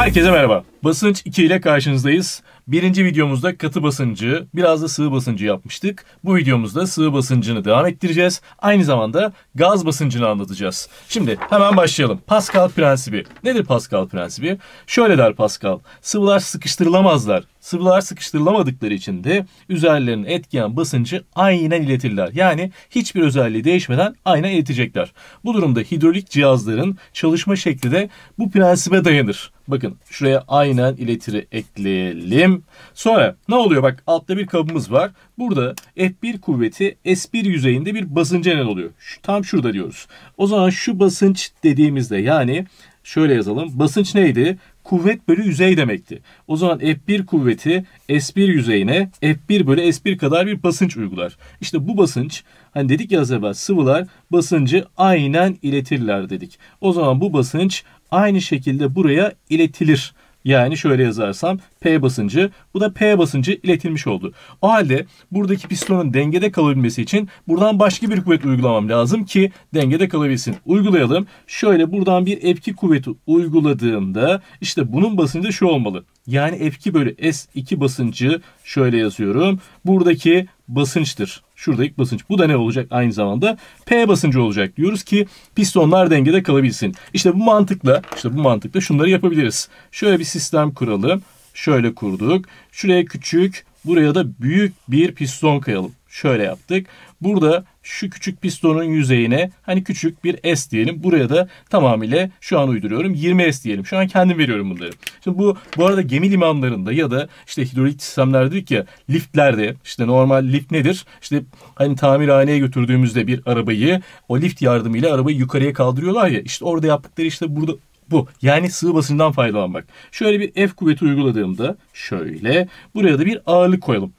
Herkese merhaba. Basınç 2 ile karşınızdayız. Birinci videomuzda katı basıncı, biraz da sıvı basıncı yapmıştık. Bu videomuzda sıvı basıncını devam ettireceğiz. Aynı zamanda gaz basıncını anlatacağız. Şimdi hemen başlayalım. Pascal prensibi. Nedir Pascal prensibi? Şöyle der Pascal. Sıvılar sıkıştırılamazlar. Sıvılar sıkıştırılamadıkları için de üzerlerinin etkiyen basıncı aynen iletirler. Yani hiçbir özelliği değişmeden aynen iletecekler. Bu durumda hidrolik cihazların çalışma şekli de bu prensibe dayanır. Bakın şuraya aynen iletiri ekleyelim. Sonra ne oluyor? Bak altta bir kabımız var. Burada F1 kuvveti S1 yüzeyinde bir basınç neden oluyor. Şu, tam şurada diyoruz. O zaman şu basınç dediğimizde yani şöyle yazalım. Basınç neydi? Kuvvet bölü yüzey demekti. O zaman F1 kuvveti S1 yüzeyine F1 bölü S1 kadar bir basınç uygular. İşte bu basınç hani dedik ya az evvel sıvılar basıncı aynen iletirler dedik. O zaman bu basınç aynı şekilde buraya iletilir. Yani şöyle yazarsam P basıncı bu da P basıncı iletilmiş oldu. O halde buradaki pistonun dengede kalabilmesi için buradan başka bir kuvvet uygulamam lazım ki dengede kalabilsin. Uygulayalım. Şöyle buradan bir epki 2 kuvveti uyguladığımda işte bunun basıncı şu olmalı. Yani epki 2 bölü S2 basıncı şöyle yazıyorum. Buradaki basınçtır. şuradaki basınç. Bu da ne olacak? Aynı zamanda P basıncı olacak diyoruz ki pistonlar dengede kalabilsin. İşte bu mantıkla, işte bu mantıkla şunları yapabiliriz. Şöyle bir sistem kuralım. Şöyle kurduk. Şuraya küçük, buraya da büyük bir piston koyalım şöyle yaptık. Burada şu küçük pistonun yüzeyine hani küçük bir S diyelim. Buraya da tamamıyla şu an uyduruyorum 20S diyelim. Şu an kendim veriyorum bunları. Şimdi bu bu arada gemi limanlarında ya da işte hidrolik sistemlerde dedik ya liftlerde işte normal lift nedir? İşte hani tamirhaneye götürdüğümüzde bir arabayı o lift yardımıyla arabayı yukarıya kaldırıyorlar ya. işte orada yaptıkları işte burada bu. Yani sığ basıncından faydalanmak. Şöyle bir F kuvveti uyguladığımda şöyle buraya da bir ağırlık koyalım.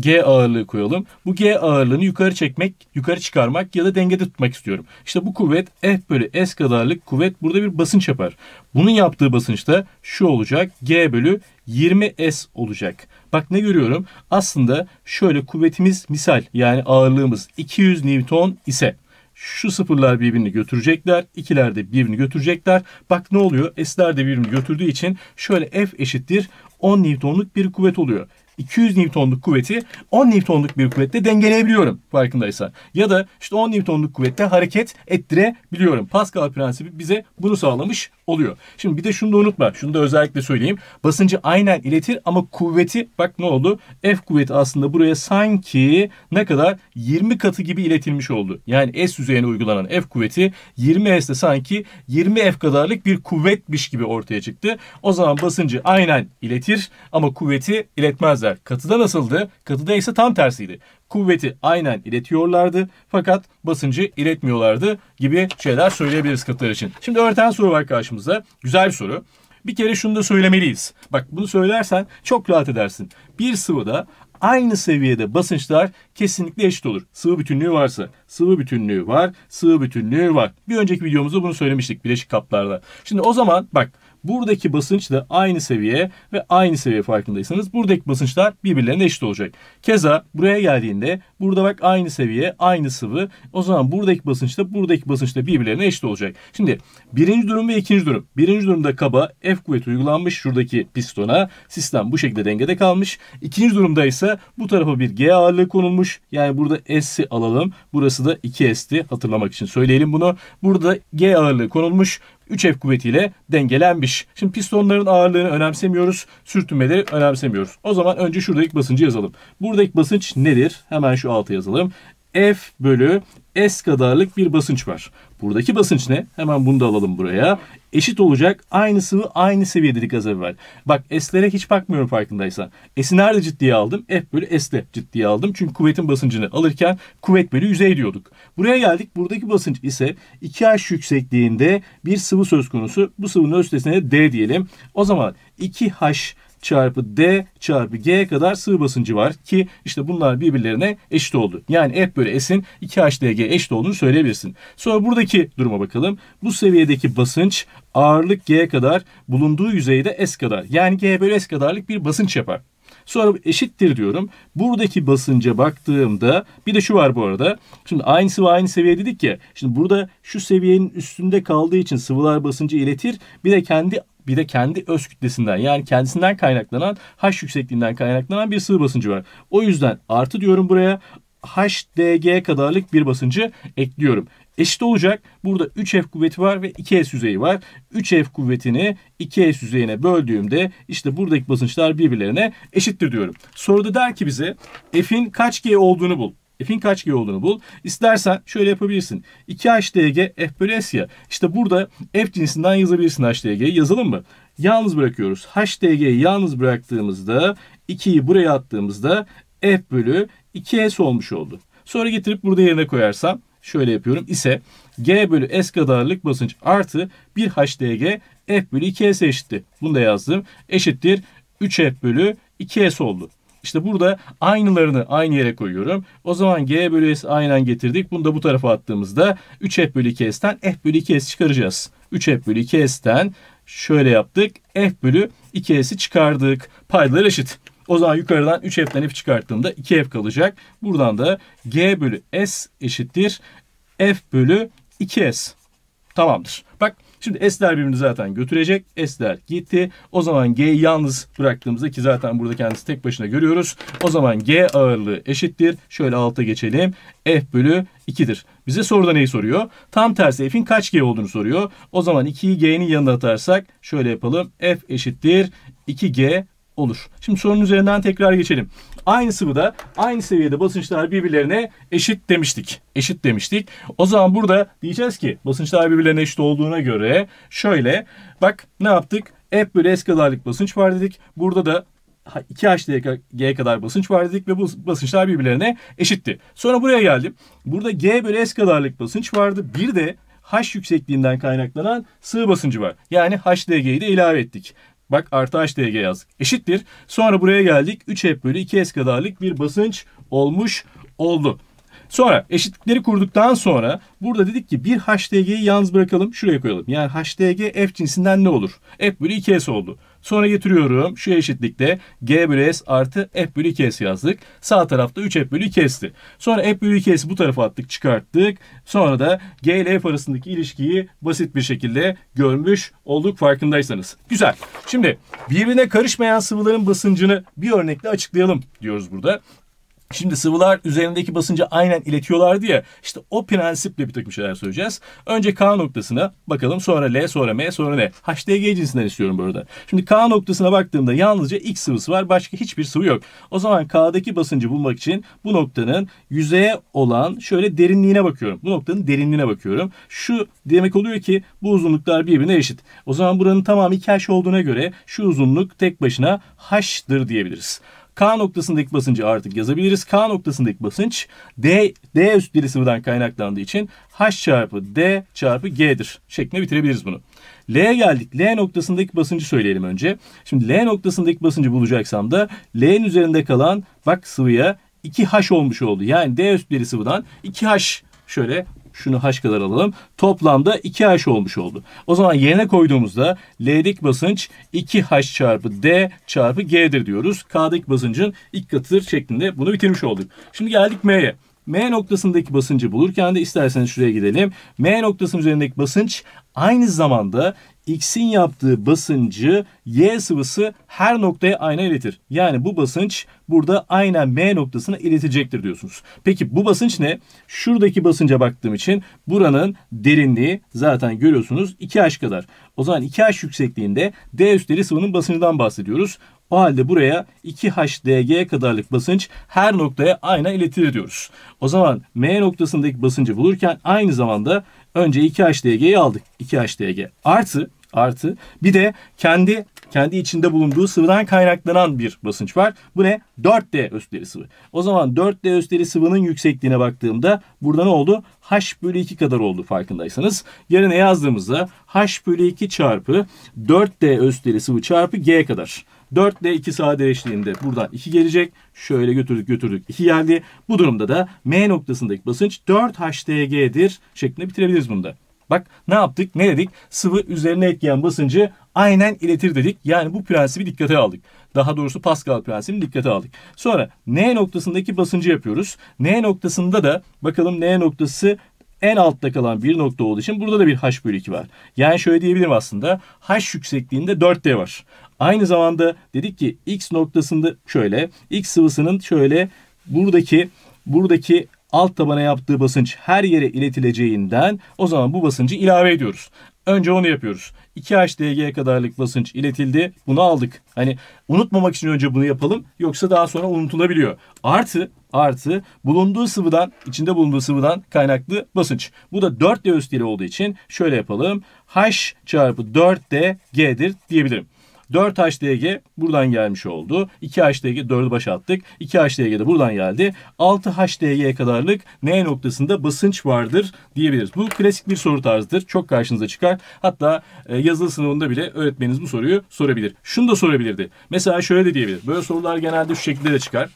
G ağırlığı koyalım. Bu G ağırlığını yukarı çekmek, yukarı çıkarmak ya da dengede tutmak istiyorum. İşte bu kuvvet F bölü S kadarlık kuvvet burada bir basınç yapar. Bunun yaptığı basınç da şu olacak. G bölü 20S olacak. Bak ne görüyorum? Aslında şöyle kuvvetimiz misal yani ağırlığımız 200 Newton ise şu sıfırlar birbirini götürecekler. ikiler de birbirini götürecekler. Bak ne oluyor? S'ler de birbirini götürdüğü için şöyle F eşittir 10 Newton'luk bir kuvvet oluyor. 200 Newton'luk kuvveti 10 Newton'luk bir kuvvetle dengeleyebiliyorum farkındaysan. Ya da işte 10 Newton'luk kuvvetle hareket ettirebiliyorum. Pascal prensibi bize bunu sağlamış oluyor. Şimdi bir de şunu da unutma. Şunu da özellikle söyleyeyim. Basıncı aynen iletir ama kuvveti bak ne oldu? F kuvveti aslında buraya sanki ne kadar 20 katı gibi iletilmiş oldu. Yani S üzerine uygulanan F kuvveti 20 S'te sanki 20 F kadarlık bir kuvvetmiş gibi ortaya çıktı. O zaman basıncı aynen iletir ama kuvveti iletmezler sözler katıda nasıldı? Katıda ise tam tersiydi. Kuvveti aynen iletiyorlardı fakat basıncı iletmiyorlardı gibi şeyler söyleyebiliriz katılar için. Şimdi öğreten soru var karşımıza. Güzel bir soru. Bir kere şunu da söylemeliyiz. Bak bunu söylersen çok rahat edersin. Bir sıvıda aynı seviyede basınçlar kesinlikle eşit olur. Sıvı bütünlüğü varsa. Sıvı bütünlüğü var, sıvı bütünlüğü var. Bir önceki videomuzda bunu söylemiştik bileşik kaplarda. Şimdi o zaman bak Buradaki basınç da aynı seviye ve aynı seviye farkındaysanız buradaki basınçlar birbirlerine eşit olacak. Keza buraya geldiğinde burada bak aynı seviye, aynı sıvı. O zaman buradaki basınç da buradaki basınç da birbirlerine eşit olacak. Şimdi birinci durum ve ikinci durum. Birinci durumda kaba F kuvvet uygulanmış şuradaki pistona. Sistem bu şekilde dengede kalmış. İkinci durumda ise bu tarafa bir G ağırlığı konulmuş. Yani burada S'i alalım. Burası da 2S'ti. Hatırlamak için söyleyelim bunu. Burada G ağırlığı konulmuş. 3 F kuvvetiyle dengelenmiş. Şimdi pistonların ağırlığını önemsemiyoruz. Sürtünmeleri önemsemiyoruz. O zaman önce şuradaki basıncı yazalım. Buradaki basınç nedir? Hemen şu altı yazalım. F bölü S kadarlık bir basınç var. Buradaki basınç ne? Hemen bunu da alalım buraya eşit olacak aynı sıvı aynı seviyedelik az evvel. Bak S'lere hiç bakmıyorum farkındaysan. S'i nerede ciddiye aldım? F bölü S'de ciddiye aldım. Çünkü kuvvetin basıncını alırken kuvvet bölü yüzey diyorduk. Buraya geldik. Buradaki basınç ise 2H yüksekliğinde bir sıvı söz konusu. Bu sıvının ötesine D diyelim. O zaman 2H çarpı D çarpı G kadar sığ basıncı var ki işte bunlar birbirlerine eşit oldu. Yani F bölü S'in 2HDG eşit olduğunu söyleyebilirsin. Sonra buradaki duruma bakalım. Bu seviyedeki basınç ağırlık G kadar bulunduğu yüzeyde S kadar yani G bölü S kadarlık bir basınç yapar. Sonra eşittir diyorum. Buradaki basınca baktığımda bir de şu var bu arada. Şimdi aynı sıvı aynı seviye dedik ya. Şimdi burada şu seviyenin üstünde kaldığı için sıvılar basıncı iletir. Bir de kendi bir de kendi öz kütlesinden yani kendisinden kaynaklanan H yüksekliğinden kaynaklanan bir sığ basıncı var. O yüzden artı diyorum buraya HDG kadarlık bir basıncı ekliyorum. Eşit olacak. Burada 3F kuvveti var ve 2S yüzeyi var. 3F kuvvetini 2S yüzeyine böldüğümde işte buradaki basınçlar birbirlerine eşittir diyorum. Soruda der ki bize F'in kaç G olduğunu bul f'in kaç g olduğunu bul. İstersen şöyle yapabilirsin. 2hdg f bölü s ya. İşte burada f cinsinden yazabilirsin hdg'yi. Yazalım mı? Yalnız bırakıyoruz. hdg'yi yalnız bıraktığımızda 2'yi buraya attığımızda f bölü 2s olmuş oldu. Sonra getirip burada yerine koyarsam şöyle yapıyorum ise g bölü s kadarlık basınç artı 1 hdg f bölü 2s eşittir. Bunu da yazdım. Eşittir 3f bölü 2s oldu. İşte burada aynılarını aynı yere koyuyorum. O zaman G bölü S aynen getirdik. Bunu da bu tarafa attığımızda 3F bölü 2S'ten F bölü 2S çıkaracağız. 3F bölü 2S'ten şöyle yaptık. F bölü 2S'i çıkardık. Paydalar eşit. O zaman yukarıdan 3F'den F çıkarttığımda 2F kalacak. Buradan da G bölü S eşittir. F bölü 2S. Tamamdır. Bak Şimdi S'ler birbirini zaten götürecek. S'ler gitti. O zaman g yalnız bıraktığımızda ki zaten burada kendisi tek başına görüyoruz. O zaman G ağırlığı eşittir. Şöyle alta geçelim. F bölü 2'dir. Bize soruda neyi soruyor? Tam tersi F'in kaç G olduğunu soruyor. O zaman 2'yi G'nin yanına atarsak şöyle yapalım. F eşittir 2G olur. Şimdi sorunun üzerinden tekrar geçelim. Aynı sıvıda aynı seviyede basınçlar birbirlerine eşit demiştik. Eşit demiştik. O zaman burada diyeceğiz ki basınçlar birbirlerine eşit olduğuna göre şöyle bak ne yaptık? hep böyle S kadarlık basınç var dedik. Burada da 2H'ye kadar basınç var dedik ve bu basınçlar birbirlerine eşitti. Sonra buraya geldim. Burada G bölü S kadarlık basınç vardı. Bir de H yüksekliğinden kaynaklanan sığ basıncı var. Yani HDG'yi de ilave ettik. Bak artı HDG yaz. Eşittir. Sonra buraya geldik. 3F bölü 2S kadarlık bir basınç olmuş oldu. Sonra eşitlikleri kurduktan sonra burada dedik ki bir HDG'yi yalnız bırakalım. Şuraya koyalım. Yani HDG F cinsinden ne olur? F bölü 2S oldu. Sonra getiriyorum şu eşitlikte g bölü s artı f bölü 2s yazdık. Sağ tarafta 3 f bölü 2s'ti. Sonra f bölü 2s bu tarafa attık çıkarttık. Sonra da g ile f arasındaki ilişkiyi basit bir şekilde görmüş olduk farkındaysanız. Güzel. Şimdi birbirine karışmayan sıvıların basıncını bir örnekle açıklayalım diyoruz burada. Şimdi sıvılar üzerindeki basıncı aynen iletiyorlardı ya. İşte o prensiple bir takım şeyler söyleyeceğiz. Önce K noktasına bakalım sonra L sonra M sonra N. HDG cinsinden istiyorum burada. Şimdi K noktasına baktığımda yalnızca X sıvısı var. Başka hiçbir sıvı yok. O zaman K'daki basıncı bulmak için bu noktanın yüzeye olan şöyle derinliğine bakıyorum. Bu noktanın derinliğine bakıyorum. Şu demek oluyor ki bu uzunluklar birbirine eşit. O zaman buranın tamamı 2H olduğuna göre şu uzunluk tek başına H'dır diyebiliriz. K noktasındaki basıncı artık yazabiliriz. K noktasındaki basınç D, D üst dili sıvıdan kaynaklandığı için H çarpı D çarpı G'dir şeklinde bitirebiliriz bunu. L'ye geldik. L noktasındaki basıncı söyleyelim önce. Şimdi L noktasındaki basıncı bulacaksam da L'nin üzerinde kalan bak sıvıya 2H olmuş oldu. Yani D üst dili sıvıdan 2H şöyle şunu haş kadar alalım. Toplamda 2 haş olmuş oldu. O zaman yerine koyduğumuzda L'lik basınç 2 haş çarpı D çarpı G'dir diyoruz. K'daki basıncın ilk katıdır şeklinde bunu bitirmiş olduk. Şimdi geldik M'ye. M noktasındaki basıncı bulurken de isterseniz şuraya gidelim. M noktasının üzerindeki basınç aynı zamanda X'in yaptığı basıncı Y sıvısı her noktaya aynı iletir. Yani bu basınç burada aynen M noktasına iletecektir diyorsunuz. Peki bu basınç ne? Şuradaki basınca baktığım için buranın derinliği zaten görüyorsunuz 2H kadar. O zaman 2H yüksekliğinde D üstleri sıvının basıncından bahsediyoruz. O halde buraya 2HDG kadarlık basınç her noktaya aynı iletilir diyoruz. O zaman M noktasındaki basıncı bulurken aynı zamanda önce 2HDG'yi aldık. 2HDG artı artı bir de kendi kendi içinde bulunduğu sıvıdan kaynaklanan bir basınç var. Bu ne? 4D österi sıvı. O zaman 4D österi sıvının yüksekliğine baktığımda burada ne oldu? H bölü 2 kadar oldu farkındaysanız. Yerine yazdığımızda H bölü 2 çarpı 4D österi sıvı çarpı G kadar. 4 ile 2 sadeleştiğinde buradan 2 gelecek. Şöyle götürdük götürdük 2 geldi. Bu durumda da M noktasındaki basınç 4HTG'dir şeklinde bitirebiliriz bunu da. Bak ne yaptık ne dedik? Sıvı üzerine etkileyen basıncı aynen iletir dedik. Yani bu prensibi dikkate aldık. Daha doğrusu Pascal prensibini dikkate aldık. Sonra N noktasındaki basıncı yapıyoruz. N noktasında da bakalım N noktası en altta kalan bir nokta olduğu için burada da bir h bölü 2 var. Yani şöyle diyebilirim aslında h yüksekliğinde 4d var. Aynı zamanda dedik ki x noktasında şöyle x sıvısının şöyle buradaki buradaki alt tabana yaptığı basınç her yere iletileceğinden o zaman bu basıncı ilave ediyoruz. Önce onu yapıyoruz. 2HDG'ye kadarlık basınç iletildi. Bunu aldık. Hani unutmamak için önce bunu yapalım. Yoksa daha sonra unutulabiliyor. Artı artı bulunduğu sıvıdan içinde bulunduğu sıvıdan kaynaklı basınç. Bu da 4D üstleri olduğu için şöyle yapalım. H çarpı 4D G'dir diyebilirim. 4HDG buradan gelmiş oldu. 2HDG 4'ü başa attık. 2HDG de buradan geldi. 6HDG'ye kadarlık N noktasında basınç vardır diyebiliriz. Bu klasik bir soru tarzıdır. Çok karşınıza çıkar. Hatta e, yazılı sınavında bile öğretmeniniz bu soruyu sorabilir. Şunu da sorabilirdi. Mesela şöyle de diyebilir. Böyle sorular genelde şu şekilde de çıkar.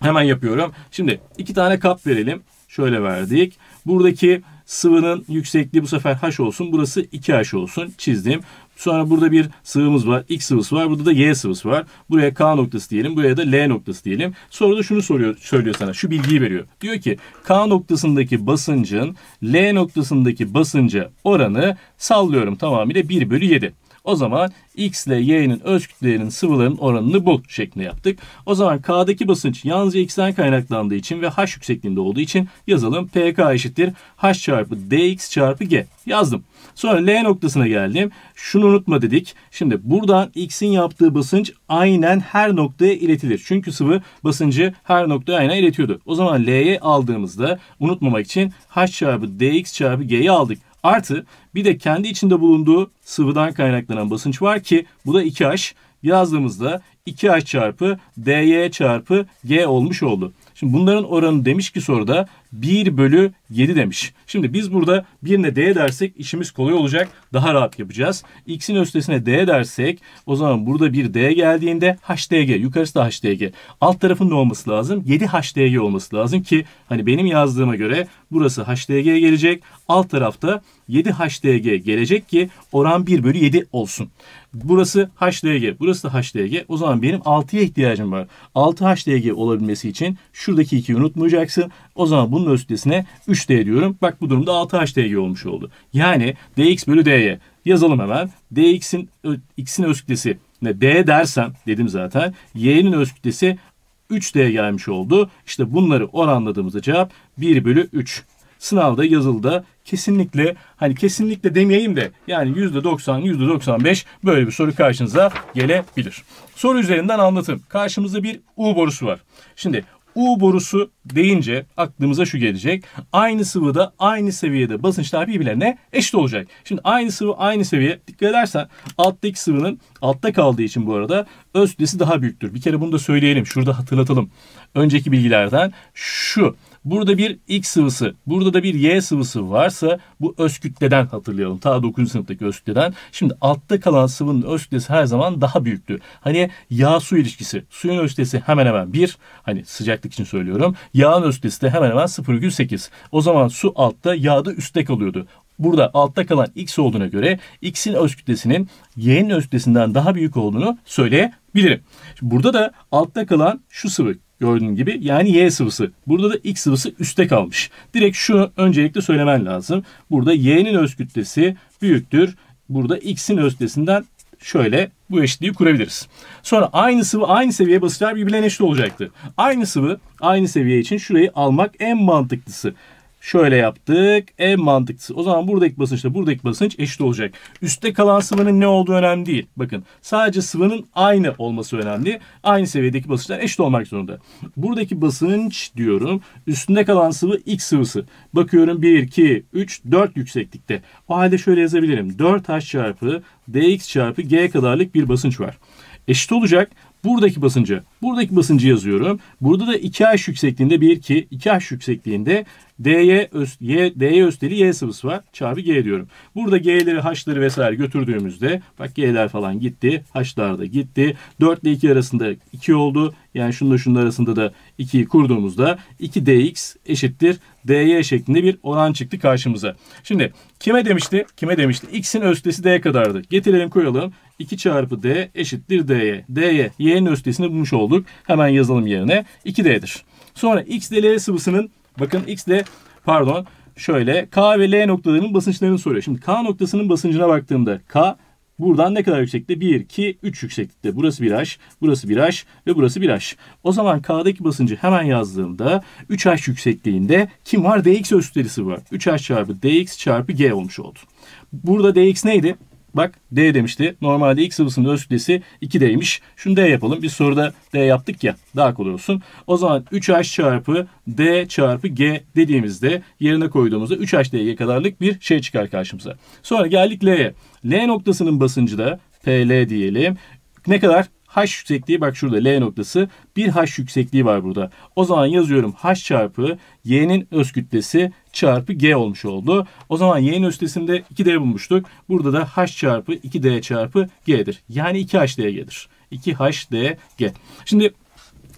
Hemen yapıyorum. Şimdi iki tane kap verelim. Şöyle verdik. Buradaki sıvının yüksekliği bu sefer h olsun. Burası 2h olsun. Çizdim. Sonra burada bir sıvımız var. X sıvısı var. Burada da Y sıvısı var. Buraya K noktası diyelim. Buraya da L noktası diyelim. Sonra da şunu soruyor, söylüyor sana. Şu bilgiyi veriyor. Diyor ki K noktasındaki basıncın L noktasındaki basıncı oranı sallıyorum tamamıyla 1 bölü 7. O zaman X ile Y'nin öz kütlelerinin sıvılarının oranını bul şeklinde yaptık. O zaman K'daki basınç yalnızca X'den kaynaklandığı için ve H yüksekliğinde olduğu için yazalım. PK eşittir H çarpı DX çarpı G yazdım. Sonra L noktasına geldim. Şunu unutma dedik. Şimdi buradan X'in yaptığı basınç aynen her noktaya iletilir. Çünkü sıvı basıncı her noktaya aynen iletiyordu. O zaman L'ye aldığımızda unutmamak için H çarpı DX çarpı G'yi aldık. Artı bir de kendi içinde bulunduğu sıvıdan kaynaklanan basınç var ki bu da 2H yazdığımızda 2H çarpı DY çarpı G olmuş oldu. Şimdi bunların oranı demiş ki soruda 1 bölü 7 demiş. Şimdi biz burada birine d dersek işimiz kolay olacak. Daha rahat yapacağız. x'in ötesine d dersek o zaman burada bir d geldiğinde hdg yukarısı da hdg. Alt tarafın ne olması lazım? 7 hdg olması lazım ki hani benim yazdığıma göre burası hdg gelecek. Alt tarafta 7 hdg gelecek ki oran 1 bölü 7 olsun. Burası HDG, burası da HDG. O zaman benim 6'ya ihtiyacım var. 6 HDG olabilmesi için şuradaki 2'yi unutmayacaksın. O zaman bunu bunun ötesine 3D diyorum. Bak bu durumda 6HDY olmuş oldu. Yani DX bölü DY. Yazalım hemen. DX'in X'in öz kütlesi D dersem dedim zaten. Y'nin öz 3D gelmiş oldu. İşte bunları oranladığımızda cevap 1 bölü 3 sınavda yazıldı. kesinlikle hani kesinlikle demeyeyim de yani %90 %95 böyle bir soru karşınıza gelebilir. Soru üzerinden anlatım. Karşımızda bir U borusu var. Şimdi U borusu deyince aklımıza şu gelecek. Aynı sıvıda aynı seviyede basınçlar birbirlerine eşit olacak. Şimdi aynı sıvı aynı seviye. Dikkat edersen alttaki sıvının altta kaldığı için bu arada öz kütlesi daha büyüktür. Bir kere bunu da söyleyelim. Şurada hatırlatalım. Önceki bilgilerden şu Burada bir X sıvısı, burada da bir Y sıvısı varsa bu öz kütleden hatırlayalım. Ta 9. sınıftaki öz kütleden. Şimdi altta kalan sıvının öz kütlesi her zaman daha büyüktü. Hani yağ su ilişkisi. Suyun öz kütlesi hemen hemen 1. Hani sıcaklık için söylüyorum. Yağın öz kütlesi de hemen hemen 0,8. O zaman su altta, yağ da üstte kalıyordu burada altta kalan x olduğuna göre x'in öz kütlesinin y'nin öz kütlesinden daha büyük olduğunu söyleyebilirim. Şimdi burada da altta kalan şu sıvı Gördüğün gibi yani y sıvısı. Burada da x sıvısı üste kalmış. Direkt şu öncelikle söylemen lazım. Burada y'nin öz kütlesi büyüktür. Burada x'in öz kütlesinden şöyle bu eşitliği kurabiliriz. Sonra aynı sıvı aynı seviyeye basınçlar birbirlerine eşit olacaktı. Aynı sıvı aynı seviye için şurayı almak en mantıklısı. Şöyle yaptık. En mantıklısı. O zaman buradaki basınçla buradaki basınç eşit olacak. Üstte kalan sıvının ne olduğu önemli değil. Bakın sadece sıvının aynı olması önemli. Aynı seviyedeki basınçlar eşit olmak zorunda. Buradaki basınç diyorum. Üstünde kalan sıvı X sıvısı. Bakıyorum 1, 2, 3, 4 yükseklikte. O halde şöyle yazabilirim. 4H çarpı DX çarpı G kadarlık bir basınç var. Eşit olacak buradaki basıncı, buradaki basıncı yazıyorum. Burada da 2H yüksekliğinde bir 2, 2H yüksekliğinde D'ye öst, y, D'ye östeli y sıvısı var. Çarpı g diyorum. Burada g'leri h'ları vesaire götürdüğümüzde bak g'ler falan gitti. H'lar da gitti. 4 ile 2 arasında 2 oldu. Yani şununla şunun arasında da 2'yi kurduğumuzda 2dx eşittir dy şeklinde bir oran çıktı karşımıza. Şimdi kime demişti? Kime demişti? x'in östesi d kadardı. Getirelim koyalım. 2 çarpı d eşittir dy. dy y'nin östesini bulmuş olduk. Hemen yazalım yerine. 2d'dir. Sonra x ile l sıvısının Bakın X de pardon şöyle K ve L noktalarının basınçlarını soruyor. Şimdi K noktasının basıncına baktığımda K Buradan ne kadar yüksekte? 1, 2, 3 yükseklikte. Burası 1H, burası 1H ve burası 1H. O zaman K'daki basıncı hemen yazdığımda 3H yüksekliğinde kim var? Dx öz var. 3H çarpı Dx çarpı G olmuş oldu. Burada Dx neydi? Bak D demişti. Normalde x sıvısının öz kütlesi 2D'ymiş. Şunu D yapalım. Bir soruda D yaptık ya. Daha kolay olsun. O zaman 3H çarpı D çarpı G dediğimizde yerine koyduğumuzda 3H DG kadarlık bir şey çıkar karşımıza. Sonra geldik L'ye. L noktasının basıncı da PL diyelim. Ne kadar? h yüksekliği bak şurada L noktası. Bir h yüksekliği var burada. O zaman yazıyorum h çarpı y'nin öz kütlesi çarpı g olmuş oldu. O zaman y'nin öz kütlesinde 2d bulmuştuk. Burada da h çarpı 2d çarpı g'dir. Yani 2hd gelir. 2hd g. Şimdi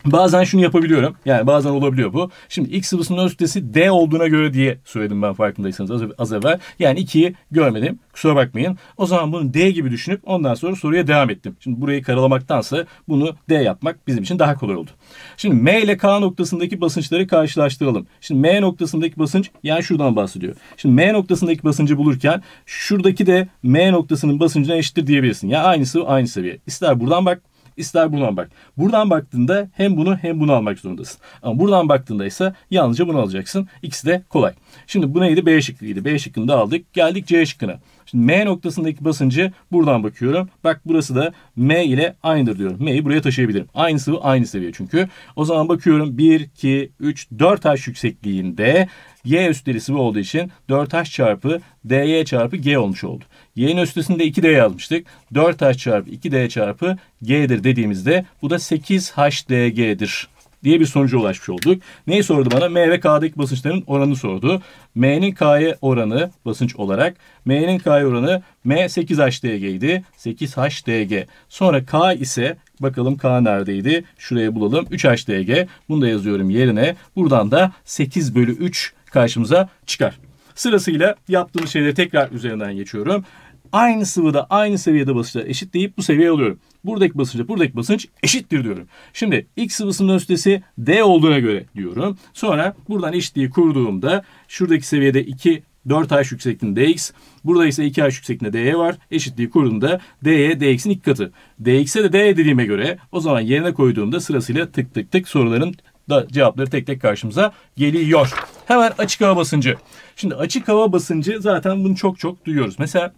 Bazen şunu yapabiliyorum. Yani bazen olabiliyor bu. Şimdi x sıvısının öz kütlesi d olduğuna göre diye söyledim ben farkındaysanız az, az evvel. Yani 2'yi görmedim. Kusura bakmayın. O zaman bunu d gibi düşünüp ondan sonra soruya devam ettim. Şimdi burayı karalamaktansa bunu d yapmak bizim için daha kolay oldu. Şimdi m ile k noktasındaki basınçları karşılaştıralım. Şimdi m noktasındaki basınç yani şuradan bahsediyor. Şimdi m noktasındaki basıncı bulurken şuradaki de m noktasının basıncına eşittir diyebilirsin. Ya yani aynısı aynı seviye. İster buradan bak ister buradan bak. Buradan baktığında hem bunu hem bunu almak zorundasın. Ama buradan baktığında ise yalnızca bunu alacaksın. İkisi de kolay. Şimdi bu neydi? B şıkkıydı. B şıkkını da aldık. Geldik C şıkkına. Şimdi M noktasındaki basıncı buradan bakıyorum. Bak burası da M ile aynıdır diyorum. M'yi buraya taşıyabilirim. Aynı sıvı aynı seviye çünkü. O zaman bakıyorum 1, 2, 3, 4 H yüksekliğinde Y üstleri sıvı olduğu için 4H çarpı DY çarpı G olmuş oldu. Y'nin üstesinde 2D almıştık. 4H çarpı 2D çarpı G'dir dediğimizde bu da 8HDG'dir diye bir sonuca ulaşmış olduk. Neyi sordu bana? M ve K'daki basınçların oranı sordu. M'nin K'ye oranı basınç olarak. M'nin K'ye oranı M 8HDG idi. 8HDG. Sonra K ise bakalım K neredeydi? Şuraya bulalım. 3HDG. Bunu da yazıyorum yerine. Buradan da 8 bölü 3 karşımıza çıkar. Sırasıyla yaptığımız şeyleri tekrar üzerinden geçiyorum aynı sıvıda aynı seviyede basınçla eşitleyip bu seviye alıyorum. Buradaki basınçla buradaki basınç eşittir diyorum. Şimdi X sıvısının ötesi D olduğuna göre diyorum. Sonra buradan eşitliği kurduğumda şuradaki seviyede 2 4H yüksekliğinde dx. Burada ise 2H yüksekliğinde dy var. Eşitliği kurduğumda d'ye dx'in iki katı. dx'e de d dediğime göre o zaman yerine koyduğumda sırasıyla tık tık tık soruların da cevapları tek tek karşımıza geliyor. Hemen açık hava basıncı. Şimdi açık hava basıncı zaten bunu çok çok duyuyoruz. Mesela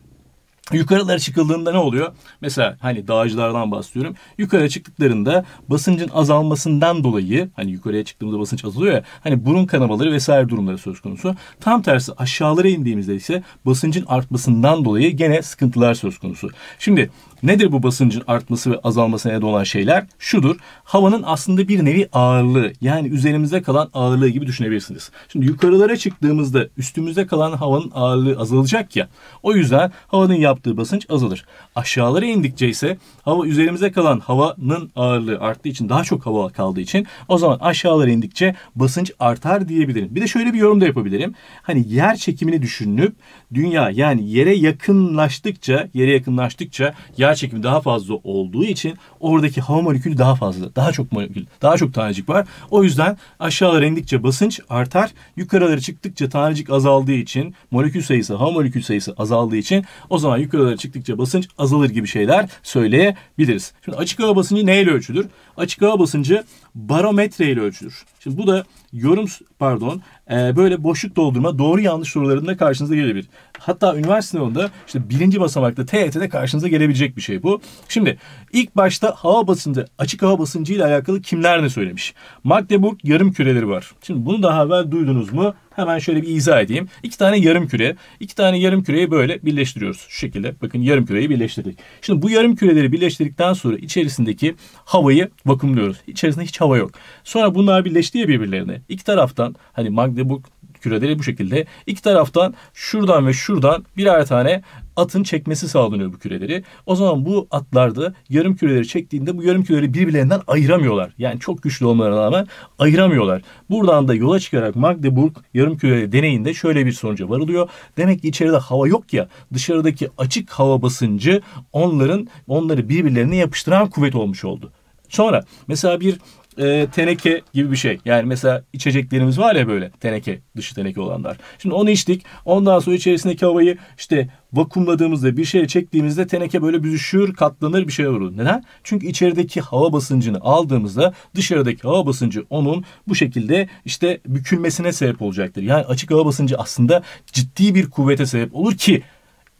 Yukarılara çıkıldığında ne oluyor? Mesela hani dağcılardan bahsediyorum. Yukarı çıktıklarında basıncın azalmasından dolayı hani yukarıya çıktığımızda basınç azalıyor ya hani burun kanamaları vesaire durumları söz konusu. Tam tersi aşağılara indiğimizde ise basıncın artmasından dolayı gene sıkıntılar söz konusu. Şimdi Nedir bu basıncın artması ve azalmasına neden olan şeyler? Şudur. Havanın aslında bir nevi ağırlığı yani üzerimize kalan ağırlığı gibi düşünebilirsiniz. Şimdi yukarılara çıktığımızda üstümüzde kalan havanın ağırlığı azalacak ya. O yüzden havanın yaptığı basınç azalır. Aşağılara indikçe ise hava üzerimize kalan havanın ağırlığı arttığı için daha çok hava kaldığı için o zaman aşağılara indikçe basınç artar diyebilirim. Bir de şöyle bir yorum da yapabilirim. Hani yer çekimini düşünüp dünya yani yere yakınlaştıkça yere yakınlaştıkça yer yer çekimi daha fazla olduğu için oradaki hava molekülü daha fazla. Daha çok molekül, daha çok tanecik var. O yüzden aşağılara indikçe basınç artar. Yukarılara çıktıkça tanecik azaldığı için molekül sayısı, hava molekül sayısı azaldığı için o zaman yukarılara çıktıkça basınç azalır gibi şeyler söyleyebiliriz. Şimdi açık hava basıncı neyle ölçülür? Açık hava basıncı barometre ile ölçülür. Şimdi bu da yorum pardon e, böyle boşluk doldurma doğru yanlış sorularında karşınıza gelebilir. Hatta üniversite sınavında işte birinci basamakta TYT'de e karşınıza gelebilecek bir şey bu. Şimdi ilk başta hava basıncı, açık hava basıncı ile alakalı kimler ne söylemiş? Magdeburg yarım küreleri var. Şimdi bunu daha evvel duydunuz mu? Hemen şöyle bir izah edeyim. İki tane yarım küre, iki tane yarım küreyi böyle birleştiriyoruz. Şu şekilde bakın yarım küreyi birleştirdik. Şimdi bu yarım küreleri birleştirdikten sonra içerisindeki havayı vakumluyoruz. İçerisinde hiç hava yok. Sonra bunlar birleşti ya birbirlerine. İki taraftan hani Magdeburg küreleri bu şekilde iki taraftan şuradan ve şuradan birer tane atın çekmesi sağlanıyor bu küreleri. O zaman bu atlarda yarım küreleri çektiğinde bu yarım küreleri birbirlerinden ayıramıyorlar. Yani çok güçlü olmalarına rağmen ayıramıyorlar. Buradan da yola çıkarak Magdeburg yarım küre deneyinde şöyle bir sonuca varılıyor. Demek ki içeride hava yok ya dışarıdaki açık hava basıncı onların onları birbirlerine yapıştıran kuvvet olmuş oldu. Sonra mesela bir e, teneke gibi bir şey. Yani mesela içeceklerimiz var ya böyle teneke, dışı teneke olanlar. Şimdi onu içtik. Ondan sonra içerisindeki havayı işte vakumladığımızda bir şeye çektiğimizde teneke böyle büzüşür, katlanır bir şey olur. Neden? Çünkü içerideki hava basıncını aldığımızda dışarıdaki hava basıncı onun bu şekilde işte bükülmesine sebep olacaktır. Yani açık hava basıncı aslında ciddi bir kuvvete sebep olur ki